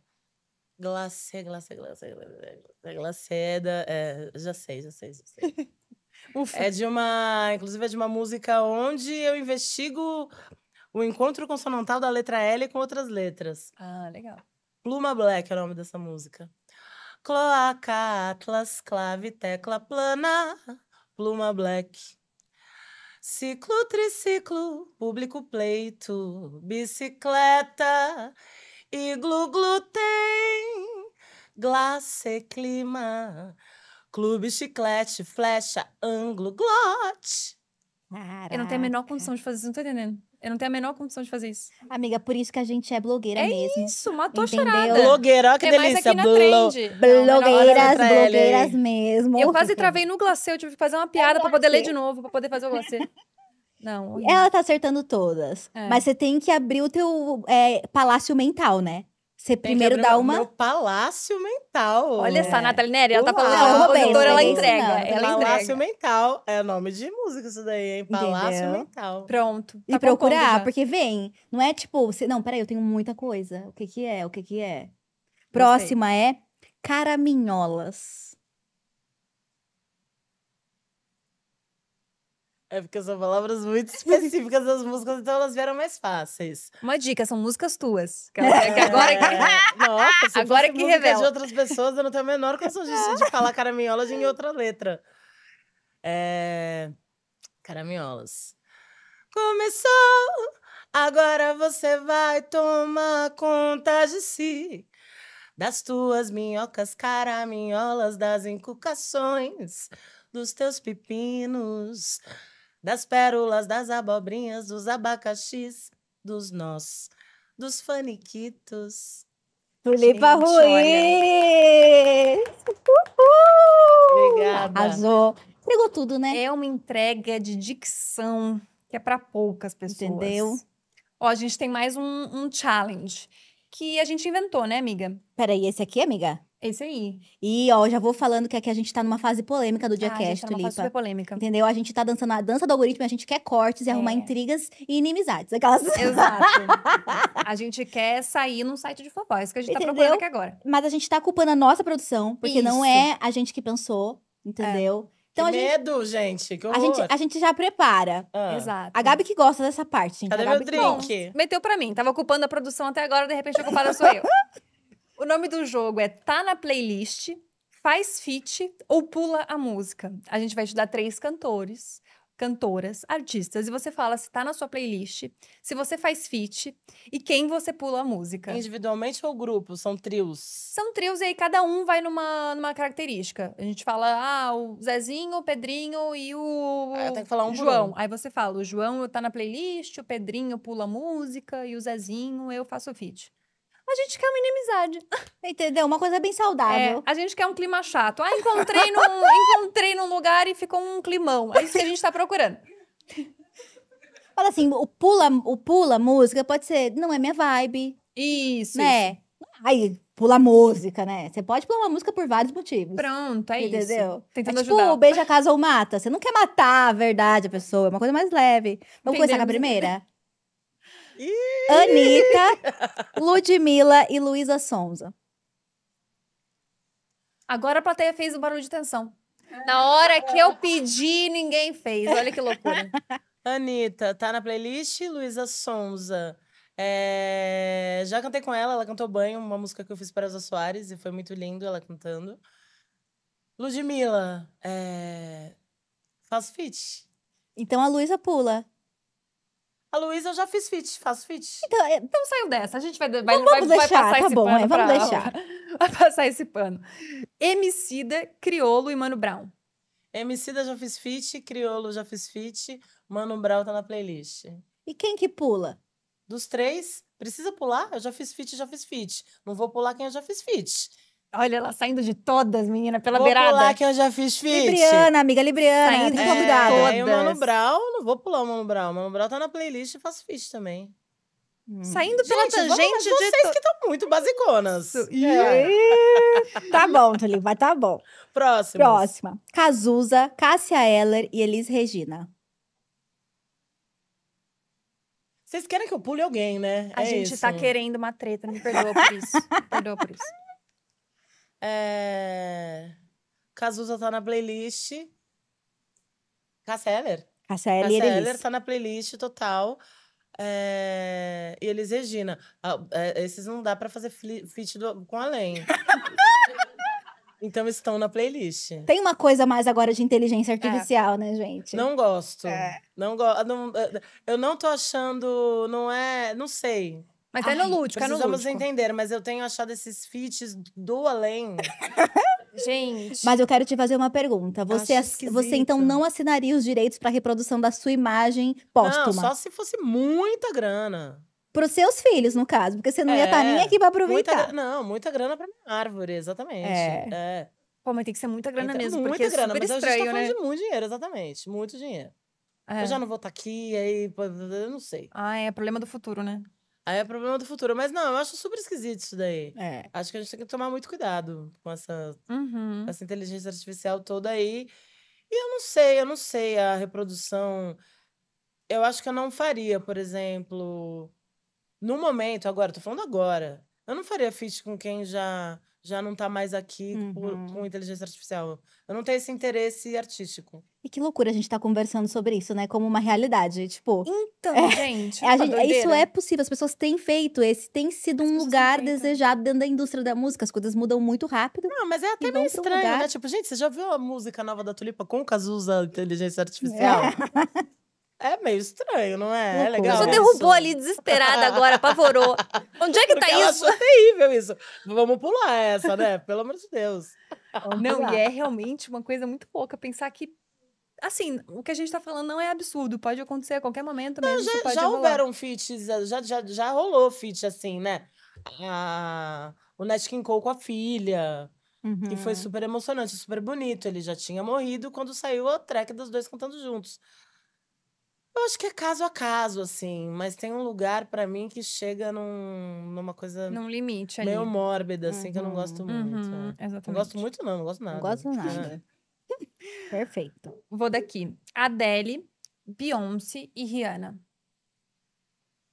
Glacê, glacê, glacê, glacê, glacê é da, é, já sei, já sei, já sei. é de uma, inclusive é de uma música onde eu investigo o encontro consonantal da letra L com outras letras. Ah, legal. Pluma Black é o nome dessa música. Cloaca, atlas, clave, tecla plana, pluma black. Ciclo, triciclo, público pleito, bicicleta, iglu, glutem glace, clima, clube, chiclete, flecha, ângulo, glote. Eu não tenho a menor condição de fazer isso, não tô entendendo. Eu não tenho a menor condição de fazer isso. Amiga, por isso que a gente é blogueira é mesmo. É isso, matou entendeu? chorada. Blogueira, que é delícia. Blo blogueiras, blogueiras mesmo. Eu quase travei no glacê, eu tive que fazer uma piada é pra poder ler de novo, pra poder fazer o glacê. Não, ela tá acertando todas. É. Mas você tem que abrir o teu é, palácio mental, né? Você primeiro dá uma. Meu palácio mental. Olha é. essa, Nathalie Neri, ela tá falando. Não, a produtora, ela entrega. Não, ela palácio entrega. mental. É nome de música isso daí, hein? Palácio Entendeu? mental. Pronto. Tá e procurar, já. porque vem. Não é tipo, você... não, peraí, eu tenho muita coisa. O que que é? O que que é? Próxima é Caraminholas. É porque são palavras muito específicas das músicas, então elas vieram mais fáceis. Uma dica, são músicas tuas. Que agora que... Nossa, agora que é, revela. de outras pessoas, eu não tenho a menor condição de, falar caraminholas em outra letra. É... Caraminholas. Começou, agora você vai tomar conta de si das tuas minhocas caraminholas, das encucações, dos teus pepinos, das pérolas, das abobrinhas, dos abacaxis, dos nós, dos faniquitos. Tulipa Ruiz! Olha. Uhul! Obrigada. Arrasou. Pegou tudo, né? É uma entrega de dicção que é para poucas pessoas. Entendeu? Ó, a gente tem mais um, um challenge que a gente inventou, né, amiga? Peraí, esse aqui, amiga? É isso aí. E, ó, já vou falando que aqui a gente tá numa fase polêmica do Diacast, ah, a gente tá numa Fase super polêmica. Entendeu? A gente tá dançando a dança do algoritmo, a gente quer cortes e é. arrumar é. intrigas e inimizades. Aquelas... Exato. a gente quer sair num site de fofó, é isso que a gente tá entendeu? tá procurando aqui agora. Mas a gente tá culpando a nossa produção, porque isso. não é a gente que pensou, entendeu? É. Então, que a medo, gente. gente. Que horror. a gente. A gente já prepara. Ah. Exato. A Gabi que gosta dessa parte, gente. Cadê a Gabi meu drink? Que... Bom, meteu pra mim. Tava culpando a produção até agora, de repente a culpada sou eu. O nome do jogo é Tá na Playlist, Faz Fit ou Pula a Música. A gente vai te dar três cantores, cantoras, artistas, e você fala se tá na sua playlist, se você faz fit e quem você pula a música. Individualmente ou grupo? São trios? São trios e aí cada um vai numa, numa característica. A gente fala, ah, o Zezinho, o Pedrinho e o. Ah, eu tenho que falar um João. Aí você fala, o João tá na playlist, o Pedrinho pula a música e o Zezinho eu faço fit a gente quer uma inimizade. Entendeu? Uma coisa bem saudável. É, a gente quer um clima chato. Ah, encontrei num, encontrei num lugar e ficou um climão. É isso que a gente tá procurando. Fala assim, o pula, o pula música pode ser, não é minha vibe. Isso. Né? Isso. Aí, pula música, né? Você pode pular uma música por vários motivos. Pronto, é entendeu? isso. Entendeu? Tentando é tipo, ajudar. beija, casa ou mata. Você não quer matar a verdade, a pessoa. É uma coisa mais leve. Vamos Entendemos. começar com a primeira? Anitta, Ludmilla e Luísa Sonza. Agora a plateia fez o um barulho de tensão. É. Na hora que eu pedi, ninguém fez. Olha que loucura. Anitta, tá na playlist, Luísa Sonza. É... Já cantei com ela, ela cantou Banho, uma música que eu fiz para Elza Soares, e foi muito lindo ela cantando. Ludmilla, é... faço Então a Luísa pula. A Luísa eu já fiz fit, faço fit. Então, é, então saiu dessa. A gente vai, vai, vamos vai, deixar, vai passar tá esse bom, pano. É, vamos pra... deixar. Vai passar esse pano. Emicida, Criolo e Mano Brown. Emicida já fiz fit, Criolo já fiz fit, Mano Brown tá na playlist. E quem que pula? Dos três, precisa pular? Eu já fiz fit, já fiz fit. Não vou pular quem eu já fiz fit. Olha ela saindo de todas, menina, pela vou beirada. Vou pular que eu já fiz fit. Libriana, amiga, Libriana. Saindo é, convidada. Aí o Mano Brown, não vou pular o Mano Brown. Mano Brown tá na playlist e faço fit também. Hum. Saindo pela gente, tangente vamos, de... Vocês que estão muito basiconas. Yeah. É. tá bom, Tulip, vai tá bom. Próxima. Próxima. Cazuza, Cássia Eller e Elis Regina. Vocês querem que eu pule alguém, né? A é gente tá isso. tá querendo uma treta, me perdoa por isso. perdoa por isso. É... Cazuza tá na playlist. Casseller. Casseller Casseller tá na playlist total. É... E Elis Regina. Ah, é, esses não dá pra fazer feat do... com além. então estão na playlist. Tem uma coisa mais agora de inteligência é. artificial, é. né, gente? Não gosto. É. Não gosto. Eu não tô achando. Não é. Não sei. Mas Ai, é no lúdico, é no lúdico. Precisamos entender, mas eu tenho achado esses feats do além. Gente. Mas eu quero te fazer uma pergunta. Você, você então não assinaria os direitos para reprodução da sua imagem póstuma? Não, só se fosse muita grana. Para os seus filhos, no caso, porque você não tá é, ia estar tá nem aqui para aproveitar. Muita, não, muita grana para minha árvore, exatamente. É. é. Pô, mas tem que ser muita grana então, mesmo, muita porque é grana, é super mas estranho, a gente tá né? de muito dinheiro, exatamente, muito dinheiro. É. Eu já não vou estar tá aqui, aí eu não sei. Ah, é problema do futuro, né? Aí é problema do futuro. Mas não, eu acho super esquisito isso daí. É. Acho que a gente tem que tomar muito cuidado com essa, uhum. essa inteligência artificial toda aí. E eu não sei, eu não sei a reprodução. Eu acho que eu não faria, por exemplo, no momento, agora, tô falando agora. Eu não faria feat com quem já já não tá mais aqui uhum. por, com uhum. inteligência artificial. Eu não tenho esse interesse artístico. E que loucura a gente tá conversando sobre isso, né? Como uma realidade, tipo... Então, é, gente, tá é, gente Isso é possível, as pessoas têm feito esse, tem sido as um lugar desejado dentro da indústria da música. As coisas mudam muito rápido. Não, mas é até meio estranho, um né? Tipo, gente, você já viu a música nova da Tulipa com o Cazuza Inteligência é. Artificial? É. É meio estranho, não é? É legal. Você derrubou ali desesperada agora, apavorou. Onde é que tá Porque tá isso? É terrível isso. Vamos pular essa, né? Pelo amor de Deus. Não, e é realmente uma coisa muito louca pensar que assim, o que a gente tá falando não é absurdo, pode acontecer a qualquer momento não, já, já houveram feats, já, já, já rolou feat assim, né? o Nat King Cole com a filha. Uhum. Que foi super emocionante, super bonito. Ele já tinha morrido quando saiu a track dos dois cantando juntos. Eu acho que é caso a caso, assim, mas tem um lugar para mim que chega num, numa coisa. Num limite ali. Meio mórbida, assim, uhum. que eu não gosto uhum. muito. Uhum. Né? Exatamente. Não gosto muito, não, não gosto nada. Não gosto nada. É. Perfeito. Vou daqui. Adele, Beyoncé e Rihanna.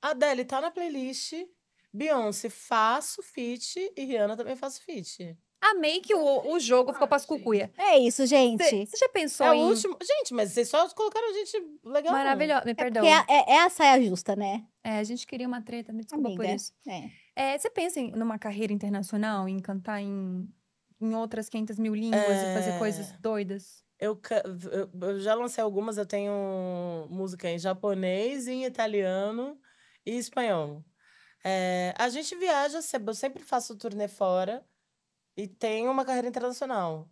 Adele tá na playlist. Beyoncé, faço fit e Rihanna também faço fit Amei que o, o jogo ficou pras ah, cucuia. É isso, gente. Você já pensou É o em... último. Gente, mas vocês só colocaram gente legal. Né? Maravilhosa. Me É perdão. É, é, é a saia justa, né? É, a gente queria uma treta, me desculpa por isso. É. É, você pensa em numa carreira internacional, em cantar em, em outras 500 mil línguas e fazer é. coisas doidas? Eu, eu- eu já lancei algumas, eu tenho música em japonês, em italiano e espanhol. É, a gente viaja, eu sempre faço turnê fora e tem uma carreira internacional.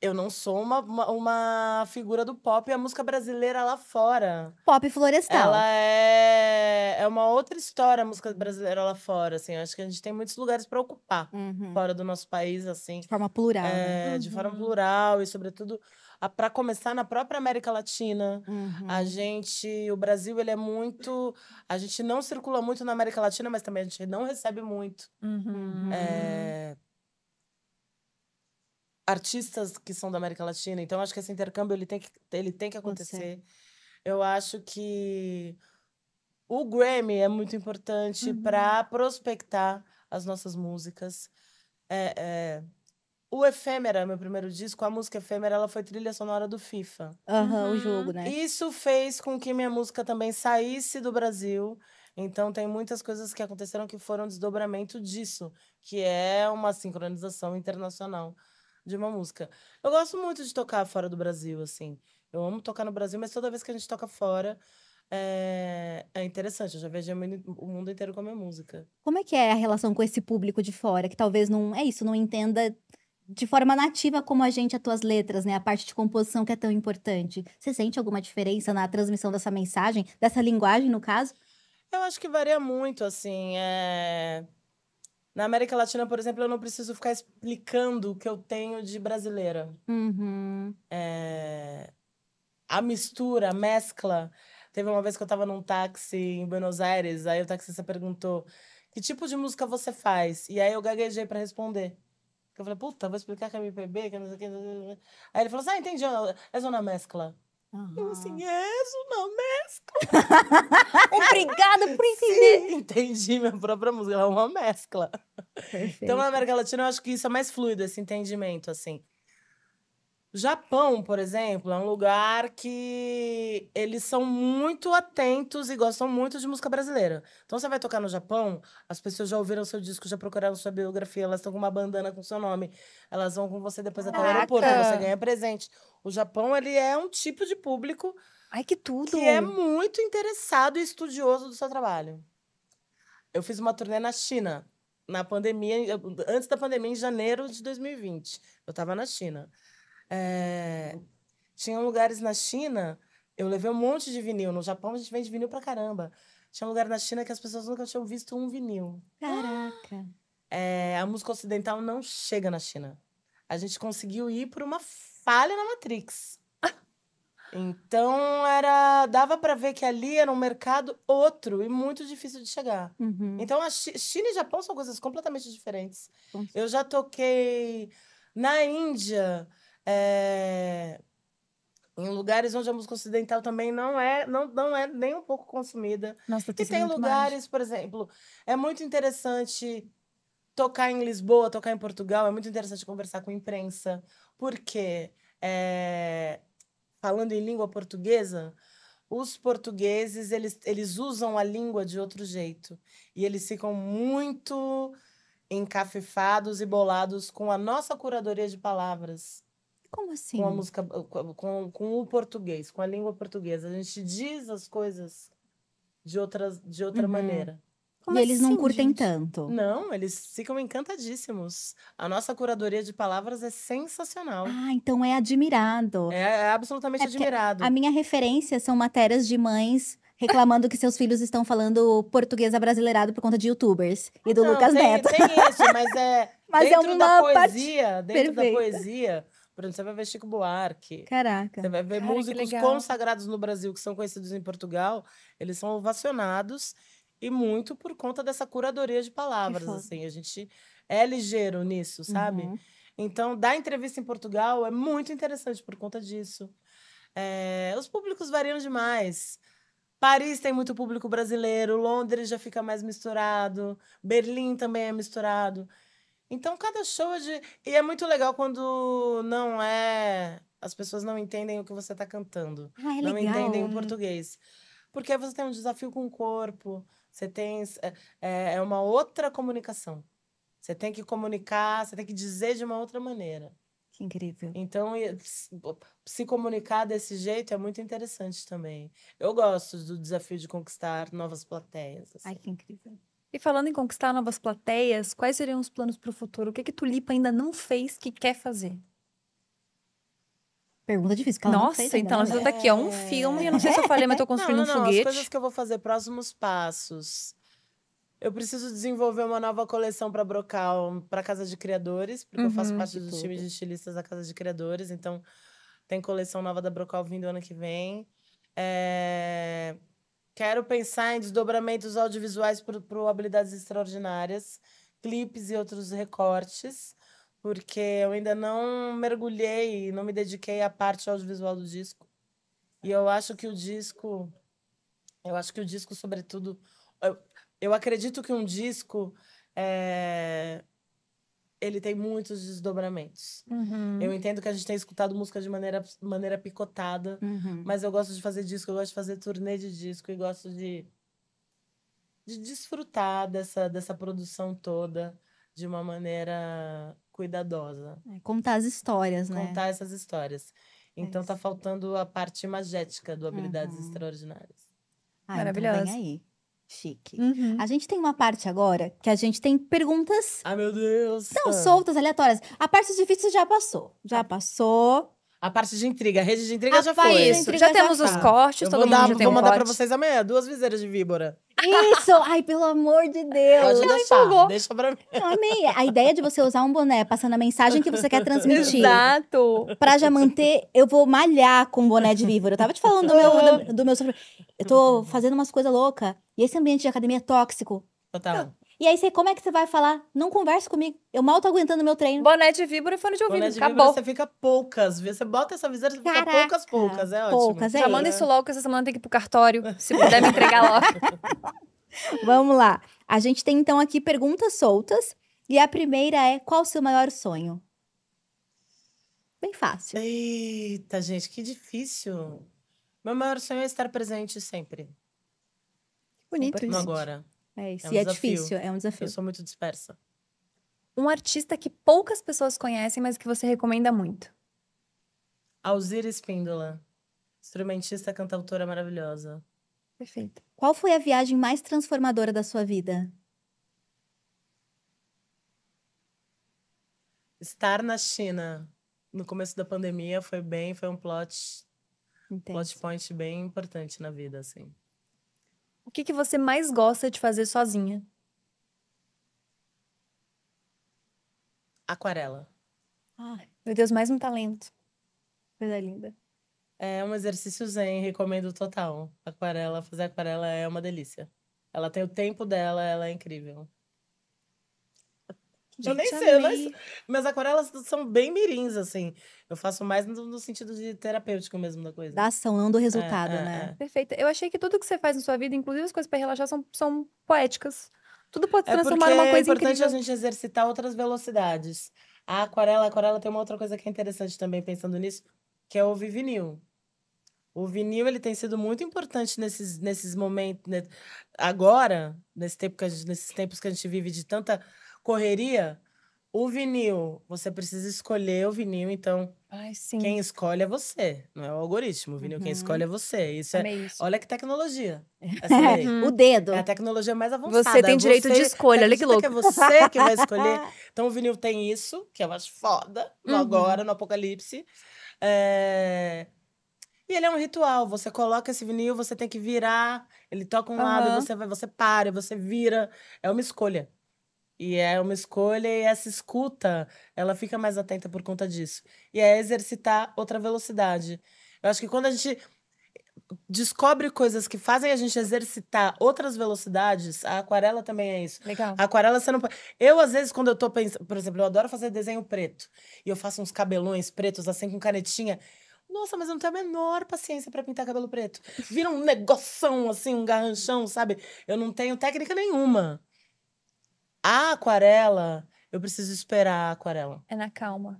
Eu não sou uma, uma, uma figura do pop e a música brasileira lá fora. Pop florestal. Ela é, é uma outra história, a música brasileira lá fora, assim. Eu acho que a gente tem muitos lugares para ocupar uhum. fora do nosso país, assim. De forma plural. É, né? de forma uhum. plural e, sobretudo, para começar na própria América Latina. Uhum. A gente, o Brasil, ele é muito, a gente não circula muito na América Latina, mas também a gente não recebe muito. Uhum. É, artistas que são da América Latina. Então acho que esse intercâmbio ele tem que ele tem que acontecer. Eu acho que o Grammy é muito importante uhum. para prospectar as nossas músicas. É, é, o Efêmera, meu primeiro disco, a música Efêmera, ela foi trilha sonora do FIFA. Aham, uhum, o jogo, né? Isso fez com que minha música também saísse do Brasil. Então, tem muitas coisas que aconteceram que foram desdobramento disso, que é uma sincronização internacional de uma música. Eu gosto muito de tocar fora do Brasil, assim. Eu amo tocar no Brasil, mas toda vez que a gente toca fora, é, é interessante, eu já vejo o mundo inteiro a minha música. Como é que é a relação com esse público de fora, que talvez não é isso, não entenda de forma nativa como a gente as tuas letras, né? A parte de composição que é tão importante. Você sente alguma diferença na transmissão dessa mensagem, dessa linguagem, no caso? Eu acho que varia muito, assim. É... Na América Latina, por exemplo, eu não preciso ficar explicando o que eu tenho de brasileira. Uhum. É... A mistura, a mescla. Teve uma vez que eu estava num táxi em Buenos Aires, aí o taxista perguntou: que tipo de música você faz? E aí eu gaguejei para responder. Eu falei, puta, vou explicar que é MPB, que é não sei o que. Aí ele falou assim, ah, entendi, é zona mescla. Uhum. Eu assim, é zona mescla. Assim, ah. é, é Obrigada por entender. Sim, entendi minha própria música, ela é uma mescla. Perfeito. Então, na América Latina, eu acho que isso é mais fluido, esse entendimento, assim. Japão, por exemplo, é um lugar que eles são muito atentos e gostam muito de música brasileira. Então você vai tocar no Japão, as pessoas já ouviram seu disco, já procuraram sua biografia, elas estão com uma bandana com seu nome, elas vão com você depois Caraca. até o aeroporto, você ganha presente. O Japão, ele é um tipo de público Ai, que tudo! Que é muito interessado e estudioso do seu trabalho. Eu fiz uma turnê na China, na pandemia, antes da pandemia, em janeiro de 2020. Eu estava na China. É, tinha lugares na China, eu levei um monte de vinil. No Japão a gente vende vinil pra caramba. Tinha um lugar na China que as pessoas nunca tinham visto um vinil. Caraca! É, a música ocidental não chega na China. A gente conseguiu ir por uma falha na Matrix. Então era dava para ver que ali era um mercado outro e muito difícil de chegar. Uhum. Então a China e Japão são coisas completamente diferentes. Eu já toquei na Índia é, em lugares onde a música ocidental também não é, não, não é nem um pouco consumida. Nossa, tá e tem lugares, mais. por exemplo, é muito interessante tocar em Lisboa, tocar em Portugal, é muito interessante conversar com imprensa, porque é, falando em língua portuguesa, os portugueses eles, eles usam a língua de outro jeito e eles ficam muito encafifados e bolados com a nossa curadoria de palavras. Como assim? Com a assim? música, ah, com, com o português, com a língua portuguesa. A gente diz as coisas de, outras, de outra uhum. maneira. Como e eles assim, não curtem gente? tanto. Não, eles ficam encantadíssimos. A nossa curadoria de palavras é sensacional. Ah, então é admirado. É, é absolutamente é admirado. A minha referência são matérias de mães reclamando que seus filhos estão falando português abrasileirado por conta de youtubers e do não, Lucas tem, Neto. Tem isso, mas é mas é dentro é uma da poesia, dentro Perfeita. da poesia, por exemplo, você vai ver Chico Buarque. Caraca. Você vai ver músicos consagrados no Brasil que são conhecidos em Portugal. Eles são ovacionados e muito por conta dessa curadoria de palavras, assim. A gente é ligeiro nisso, sabe? Uhum. Então, dar entrevista em Portugal é muito interessante por conta disso. É, os públicos variam demais. Paris tem muito público brasileiro, Londres já fica mais misturado, Berlim também é misturado. Então, cada show é de. E é muito legal quando não é. As pessoas não entendem o que você está cantando. Ah, é não legal. entendem o né? português. Porque você tem um desafio com o corpo, você tem. É, é, é uma outra comunicação. Você tem que comunicar, você tem que dizer de uma outra maneira. Que incrível. Então, se comunicar desse jeito é muito interessante também. Eu gosto do desafio de conquistar novas plateias. Assim. Ai, que incrível. E falando em conquistar novas plateias, quais seriam os planos para o futuro? O que que Tulipa ainda não fez que quer fazer? Pergunta difícil. Ela Nossa, fez, então ela está né? tá aqui, É Um filme, eu não sei se eu falei, mas eu construindo não, não, um foguete. As coisas que eu vou fazer, próximos passos. Eu preciso desenvolver uma nova coleção para Brocal, para Casa de Criadores, porque uhum, eu faço uhum. parte do time de estilistas da Casa de Criadores, então tem coleção nova da Brocal vindo ano que vem. É... Quero pensar em desdobramentos audiovisuais para habilidades extraordinárias, clipes e outros recortes, porque eu ainda não mergulhei, não me dediquei à parte audiovisual do disco. E eu acho que o disco, eu acho que o disco, sobretudo, eu, eu acredito que um disco é, ele tem muitos desdobramentos. Uhum. Eu entendo que a gente tem escutado música de maneira, maneira picotada, uhum. mas eu gosto de fazer disco, eu gosto de fazer turnê de disco e gosto de, de desfrutar dessa, dessa produção toda de uma maneira cuidadosa. É, contar as histórias, contar né? Contar essas histórias. É então é tá faltando a parte imagética do Habilidades uhum. Extraordinárias. Ah, Maravilhoso. Então vem aí. Chique. Uhum. A gente tem uma parte agora que a gente tem perguntas. Ai, meu Deus! Não, soltas, aleatórias. A parte difícil já passou. Já passou. A parte de intriga, a rede de intriga a já foi. Isso. Intriga já, já temos já os tá. cortes, eu todo mundo dar, já tem Vou um mandar corte. pra vocês amanhã, duas viseiras de víbora. Isso! Ai, pelo amor de Deus. Pode deixar, empolgou. deixa pra mim. Eu amei. A ideia de você usar um boné passando a mensagem que você quer transmitir. Exato. Pra já manter, eu vou malhar com o boné de víbora. Eu tava te falando do meu, do, do meu... Eu tô fazendo umas coisas loucas. E esse ambiente de academia é tóxico. Total. E aí, você, como é que você vai falar? Não conversa comigo. Eu mal tô aguentando meu treino. Boné de víbora e fone de ouvido. Boné de Acabou. Víbora, você fica poucas. Você bota essa viseira, você Caraca. fica poucas, poucas. É ótimo. Poucas, é Já manda isso logo, que essa semana tem que ir pro cartório. Se puder me entregar logo. Vamos lá. A gente tem, então, aqui perguntas soltas. E a primeira é, qual o seu maior sonho? Bem fácil. Eita, gente, que difícil. Meu maior sonho é estar presente sempre. Bonito Sempre isso. agora. É isso. É um e é difícil, é um desafio. Eu sou muito dispersa. Um artista que poucas pessoas conhecem, mas que você recomenda muito. Alzira Espíndola. Instrumentista, cantautora maravilhosa. Perfeito. Qual foi a viagem mais transformadora da sua vida? Estar na China no começo da pandemia foi bem, foi um plot, plot point bem importante na vida, assim. O que, que você mais gosta de fazer sozinha? Aquarela. Ai, meu Deus, mais um talento. Coisa linda. É um exercício zen, recomendo total. Aquarela, fazer aquarela é uma delícia. Ela tem o tempo dela, ela é incrível. Gente, eu nem sei, eu nem... Mas aquarelas são bem mirins, assim. Eu faço mais no, no, sentido de terapêutico mesmo da coisa. Da ação, não do é, resultado, é, né? É, Perfeito. Eu achei que tudo que você faz na sua vida, inclusive as coisas para relaxar, são, são poéticas. Tudo pode se é transformar é numa coisa incrível. É importante incrível. a gente exercitar outras velocidades. A aquarela, a aquarela tem uma outra coisa que é interessante também, pensando nisso, que é o vinil. O vinil ele tem sido muito importante nesses, nesses momentos, né? agora, nesse tempo que gente, nesses tempos que a gente vive de tanta correria, o vinil, você precisa escolher o vinil, então Ai, quem escolhe é você, não é o algoritmo. O vinil uhum. quem escolhe é você. Isso é. Isso. Olha que tecnologia. Assim, o dedo. É a tecnologia mais avançada. Você tem é direito você, de escolha, olha que louco. Que é você que vai escolher. Então o vinil tem isso, que eu é acho foda, no uhum. agora, no apocalipse. É... E ele é um ritual. Você coloca esse vinil, você tem que virar. Ele toca um uhum. lado, você vai, você para, você vira. É uma escolha. E é uma escolha e essa escuta, ela fica mais atenta por conta disso. E é exercitar outra velocidade. Eu acho que quando a gente descobre coisas que fazem a gente exercitar outras velocidades, a aquarela também é isso. Legal. A aquarela você não pode. Eu, às vezes, quando eu tô pensando. Por exemplo, eu adoro fazer desenho preto. E eu faço uns cabelões pretos, assim, com canetinha. Nossa, mas eu não tenho a menor paciência para pintar cabelo preto. Vira um negoção, assim, um garranchão, sabe? Eu não tenho técnica nenhuma. A aquarela, eu preciso esperar a aquarela. É na calma.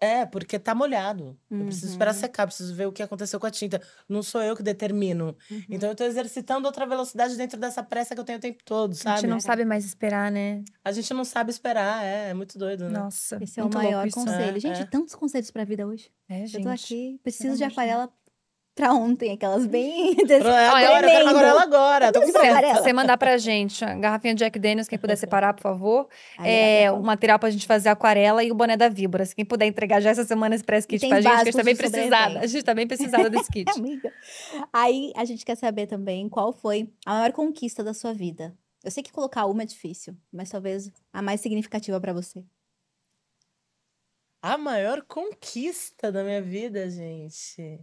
É, porque tá molhado. Uhum. Eu preciso esperar uhum. secar, preciso ver o que aconteceu com a tinta. Não sou eu que determino. Uhum. Então eu tô exercitando outra velocidade dentro dessa pressa que eu tenho o tempo todo, sabe? A gente não sabe mais esperar, né? A gente não sabe esperar, é, é muito doido, né? Nossa, esse é muito o maior conselho. Né? É, gente, tantos conselhos pra vida hoje. É, gente. Eu tô aqui, preciso de aquarela pra ontem, aquelas bem. agora, eu agora. Tô com você, mandar pra gente a garrafinha Jack Daniels, quem puder separar, por favor. Aí, é, aí, o material pra gente fazer aquarela e o boné da Víbora. Se quem puder entregar já essa semana esse press kit pra gente, que a gente tá bem precisada. A gente tá bem precisada desse kit. Aí a gente quer saber também qual foi a maior conquista da sua vida. Eu sei que colocar uma é difícil, mas talvez a mais significativa para você. A maior conquista da minha vida, gente.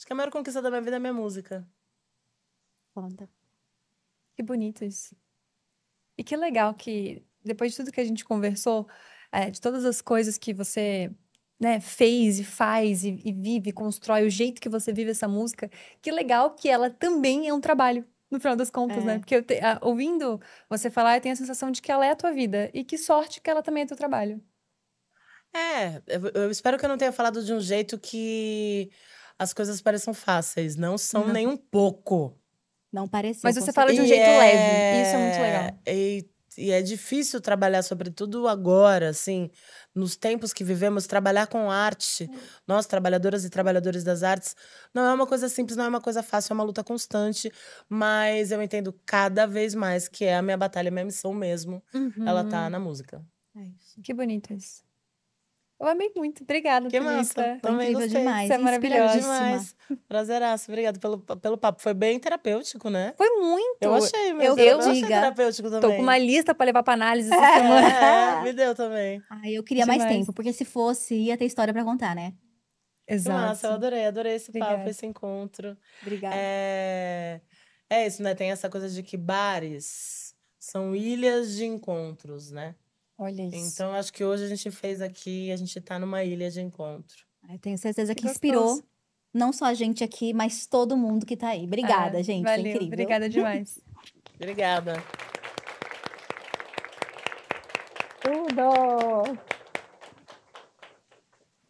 Acho que é a maior conquista da minha vida é a minha música. Foda. Que bonito isso. E que legal que, depois de tudo que a gente conversou, é, de todas as coisas que você né, fez e faz e, e, vive, constrói o jeito que você vive essa música, que legal que ela também é um trabalho, no final das contas, né? é. né? Porque te, a, ouvindo você falar, eu tenho a sensação de que ela é a tua vida. E que sorte que ela também é teu trabalho. É, eu, eu espero que eu não tenha falado de um jeito que as coisas pareçam fáceis. Não são não. nem um pouco. Não parece. Mas você fala de um jeito é... leve. Isso é muito é, legal. E, e é difícil trabalhar, sobretudo agora, assim, nos tempos que vivemos, trabalhar com arte. Hum. Nós, trabalhadoras e trabalhadores das artes, não é uma coisa simples, não é uma coisa fácil, é uma luta constante. Mas eu entendo cada vez mais que é a minha batalha, a minha missão mesmo. Uhum. Ela tá uhum. na música. É que bonito isso. Eu amei muito. Obrigada, que Massa. Também gostei. demais. Você é maravilhosa. demais. Prazeraço. Obrigada pelo, pelo papo. Foi bem terapêutico, né? Foi muito. Eu achei, mas eu, eu, eu achei terapêutico também. Tô com uma lista pra levar pra análise essa é, semana. É, me deu também. Ai, eu queria demais. mais tempo, porque se fosse, ia ter história pra contar, né? Exato. Que massa, eu adorei. Adorei esse Obrigada. papo, esse encontro. Obrigada. É... é isso, né? Tem essa coisa de que bares são ilhas de encontros, né? Olha isso. Então, acho que hoje a gente fez aqui, a gente está numa ilha de encontro. Eu tenho certeza que, que inspirou não só a gente aqui, mas todo mundo que está aí. Obrigada, ah, gente. É valeu, é incrível. Obrigada demais. obrigada. Tudo!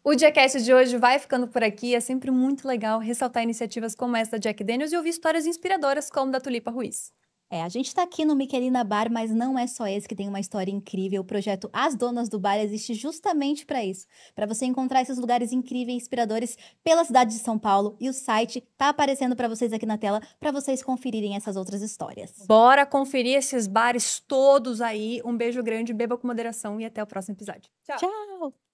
O Jackass de hoje vai ficando por aqui. É sempre muito legal ressaltar iniciativas como essa da Jack Daniels e ouvir histórias inspiradoras como da Tulipa Ruiz. É, a gente está aqui no Miquelina Bar, mas não é só esse que tem uma história incrível. O projeto As Donas do Bar existe justamente para isso, para você encontrar esses lugares incríveis e inspiradores pela cidade de São Paulo. E o site tá aparecendo para vocês aqui na tela para vocês conferirem essas outras histórias. Bora conferir esses bares todos aí. Um beijo grande, beba com moderação e até o próximo episódio. Tchau. Tchau.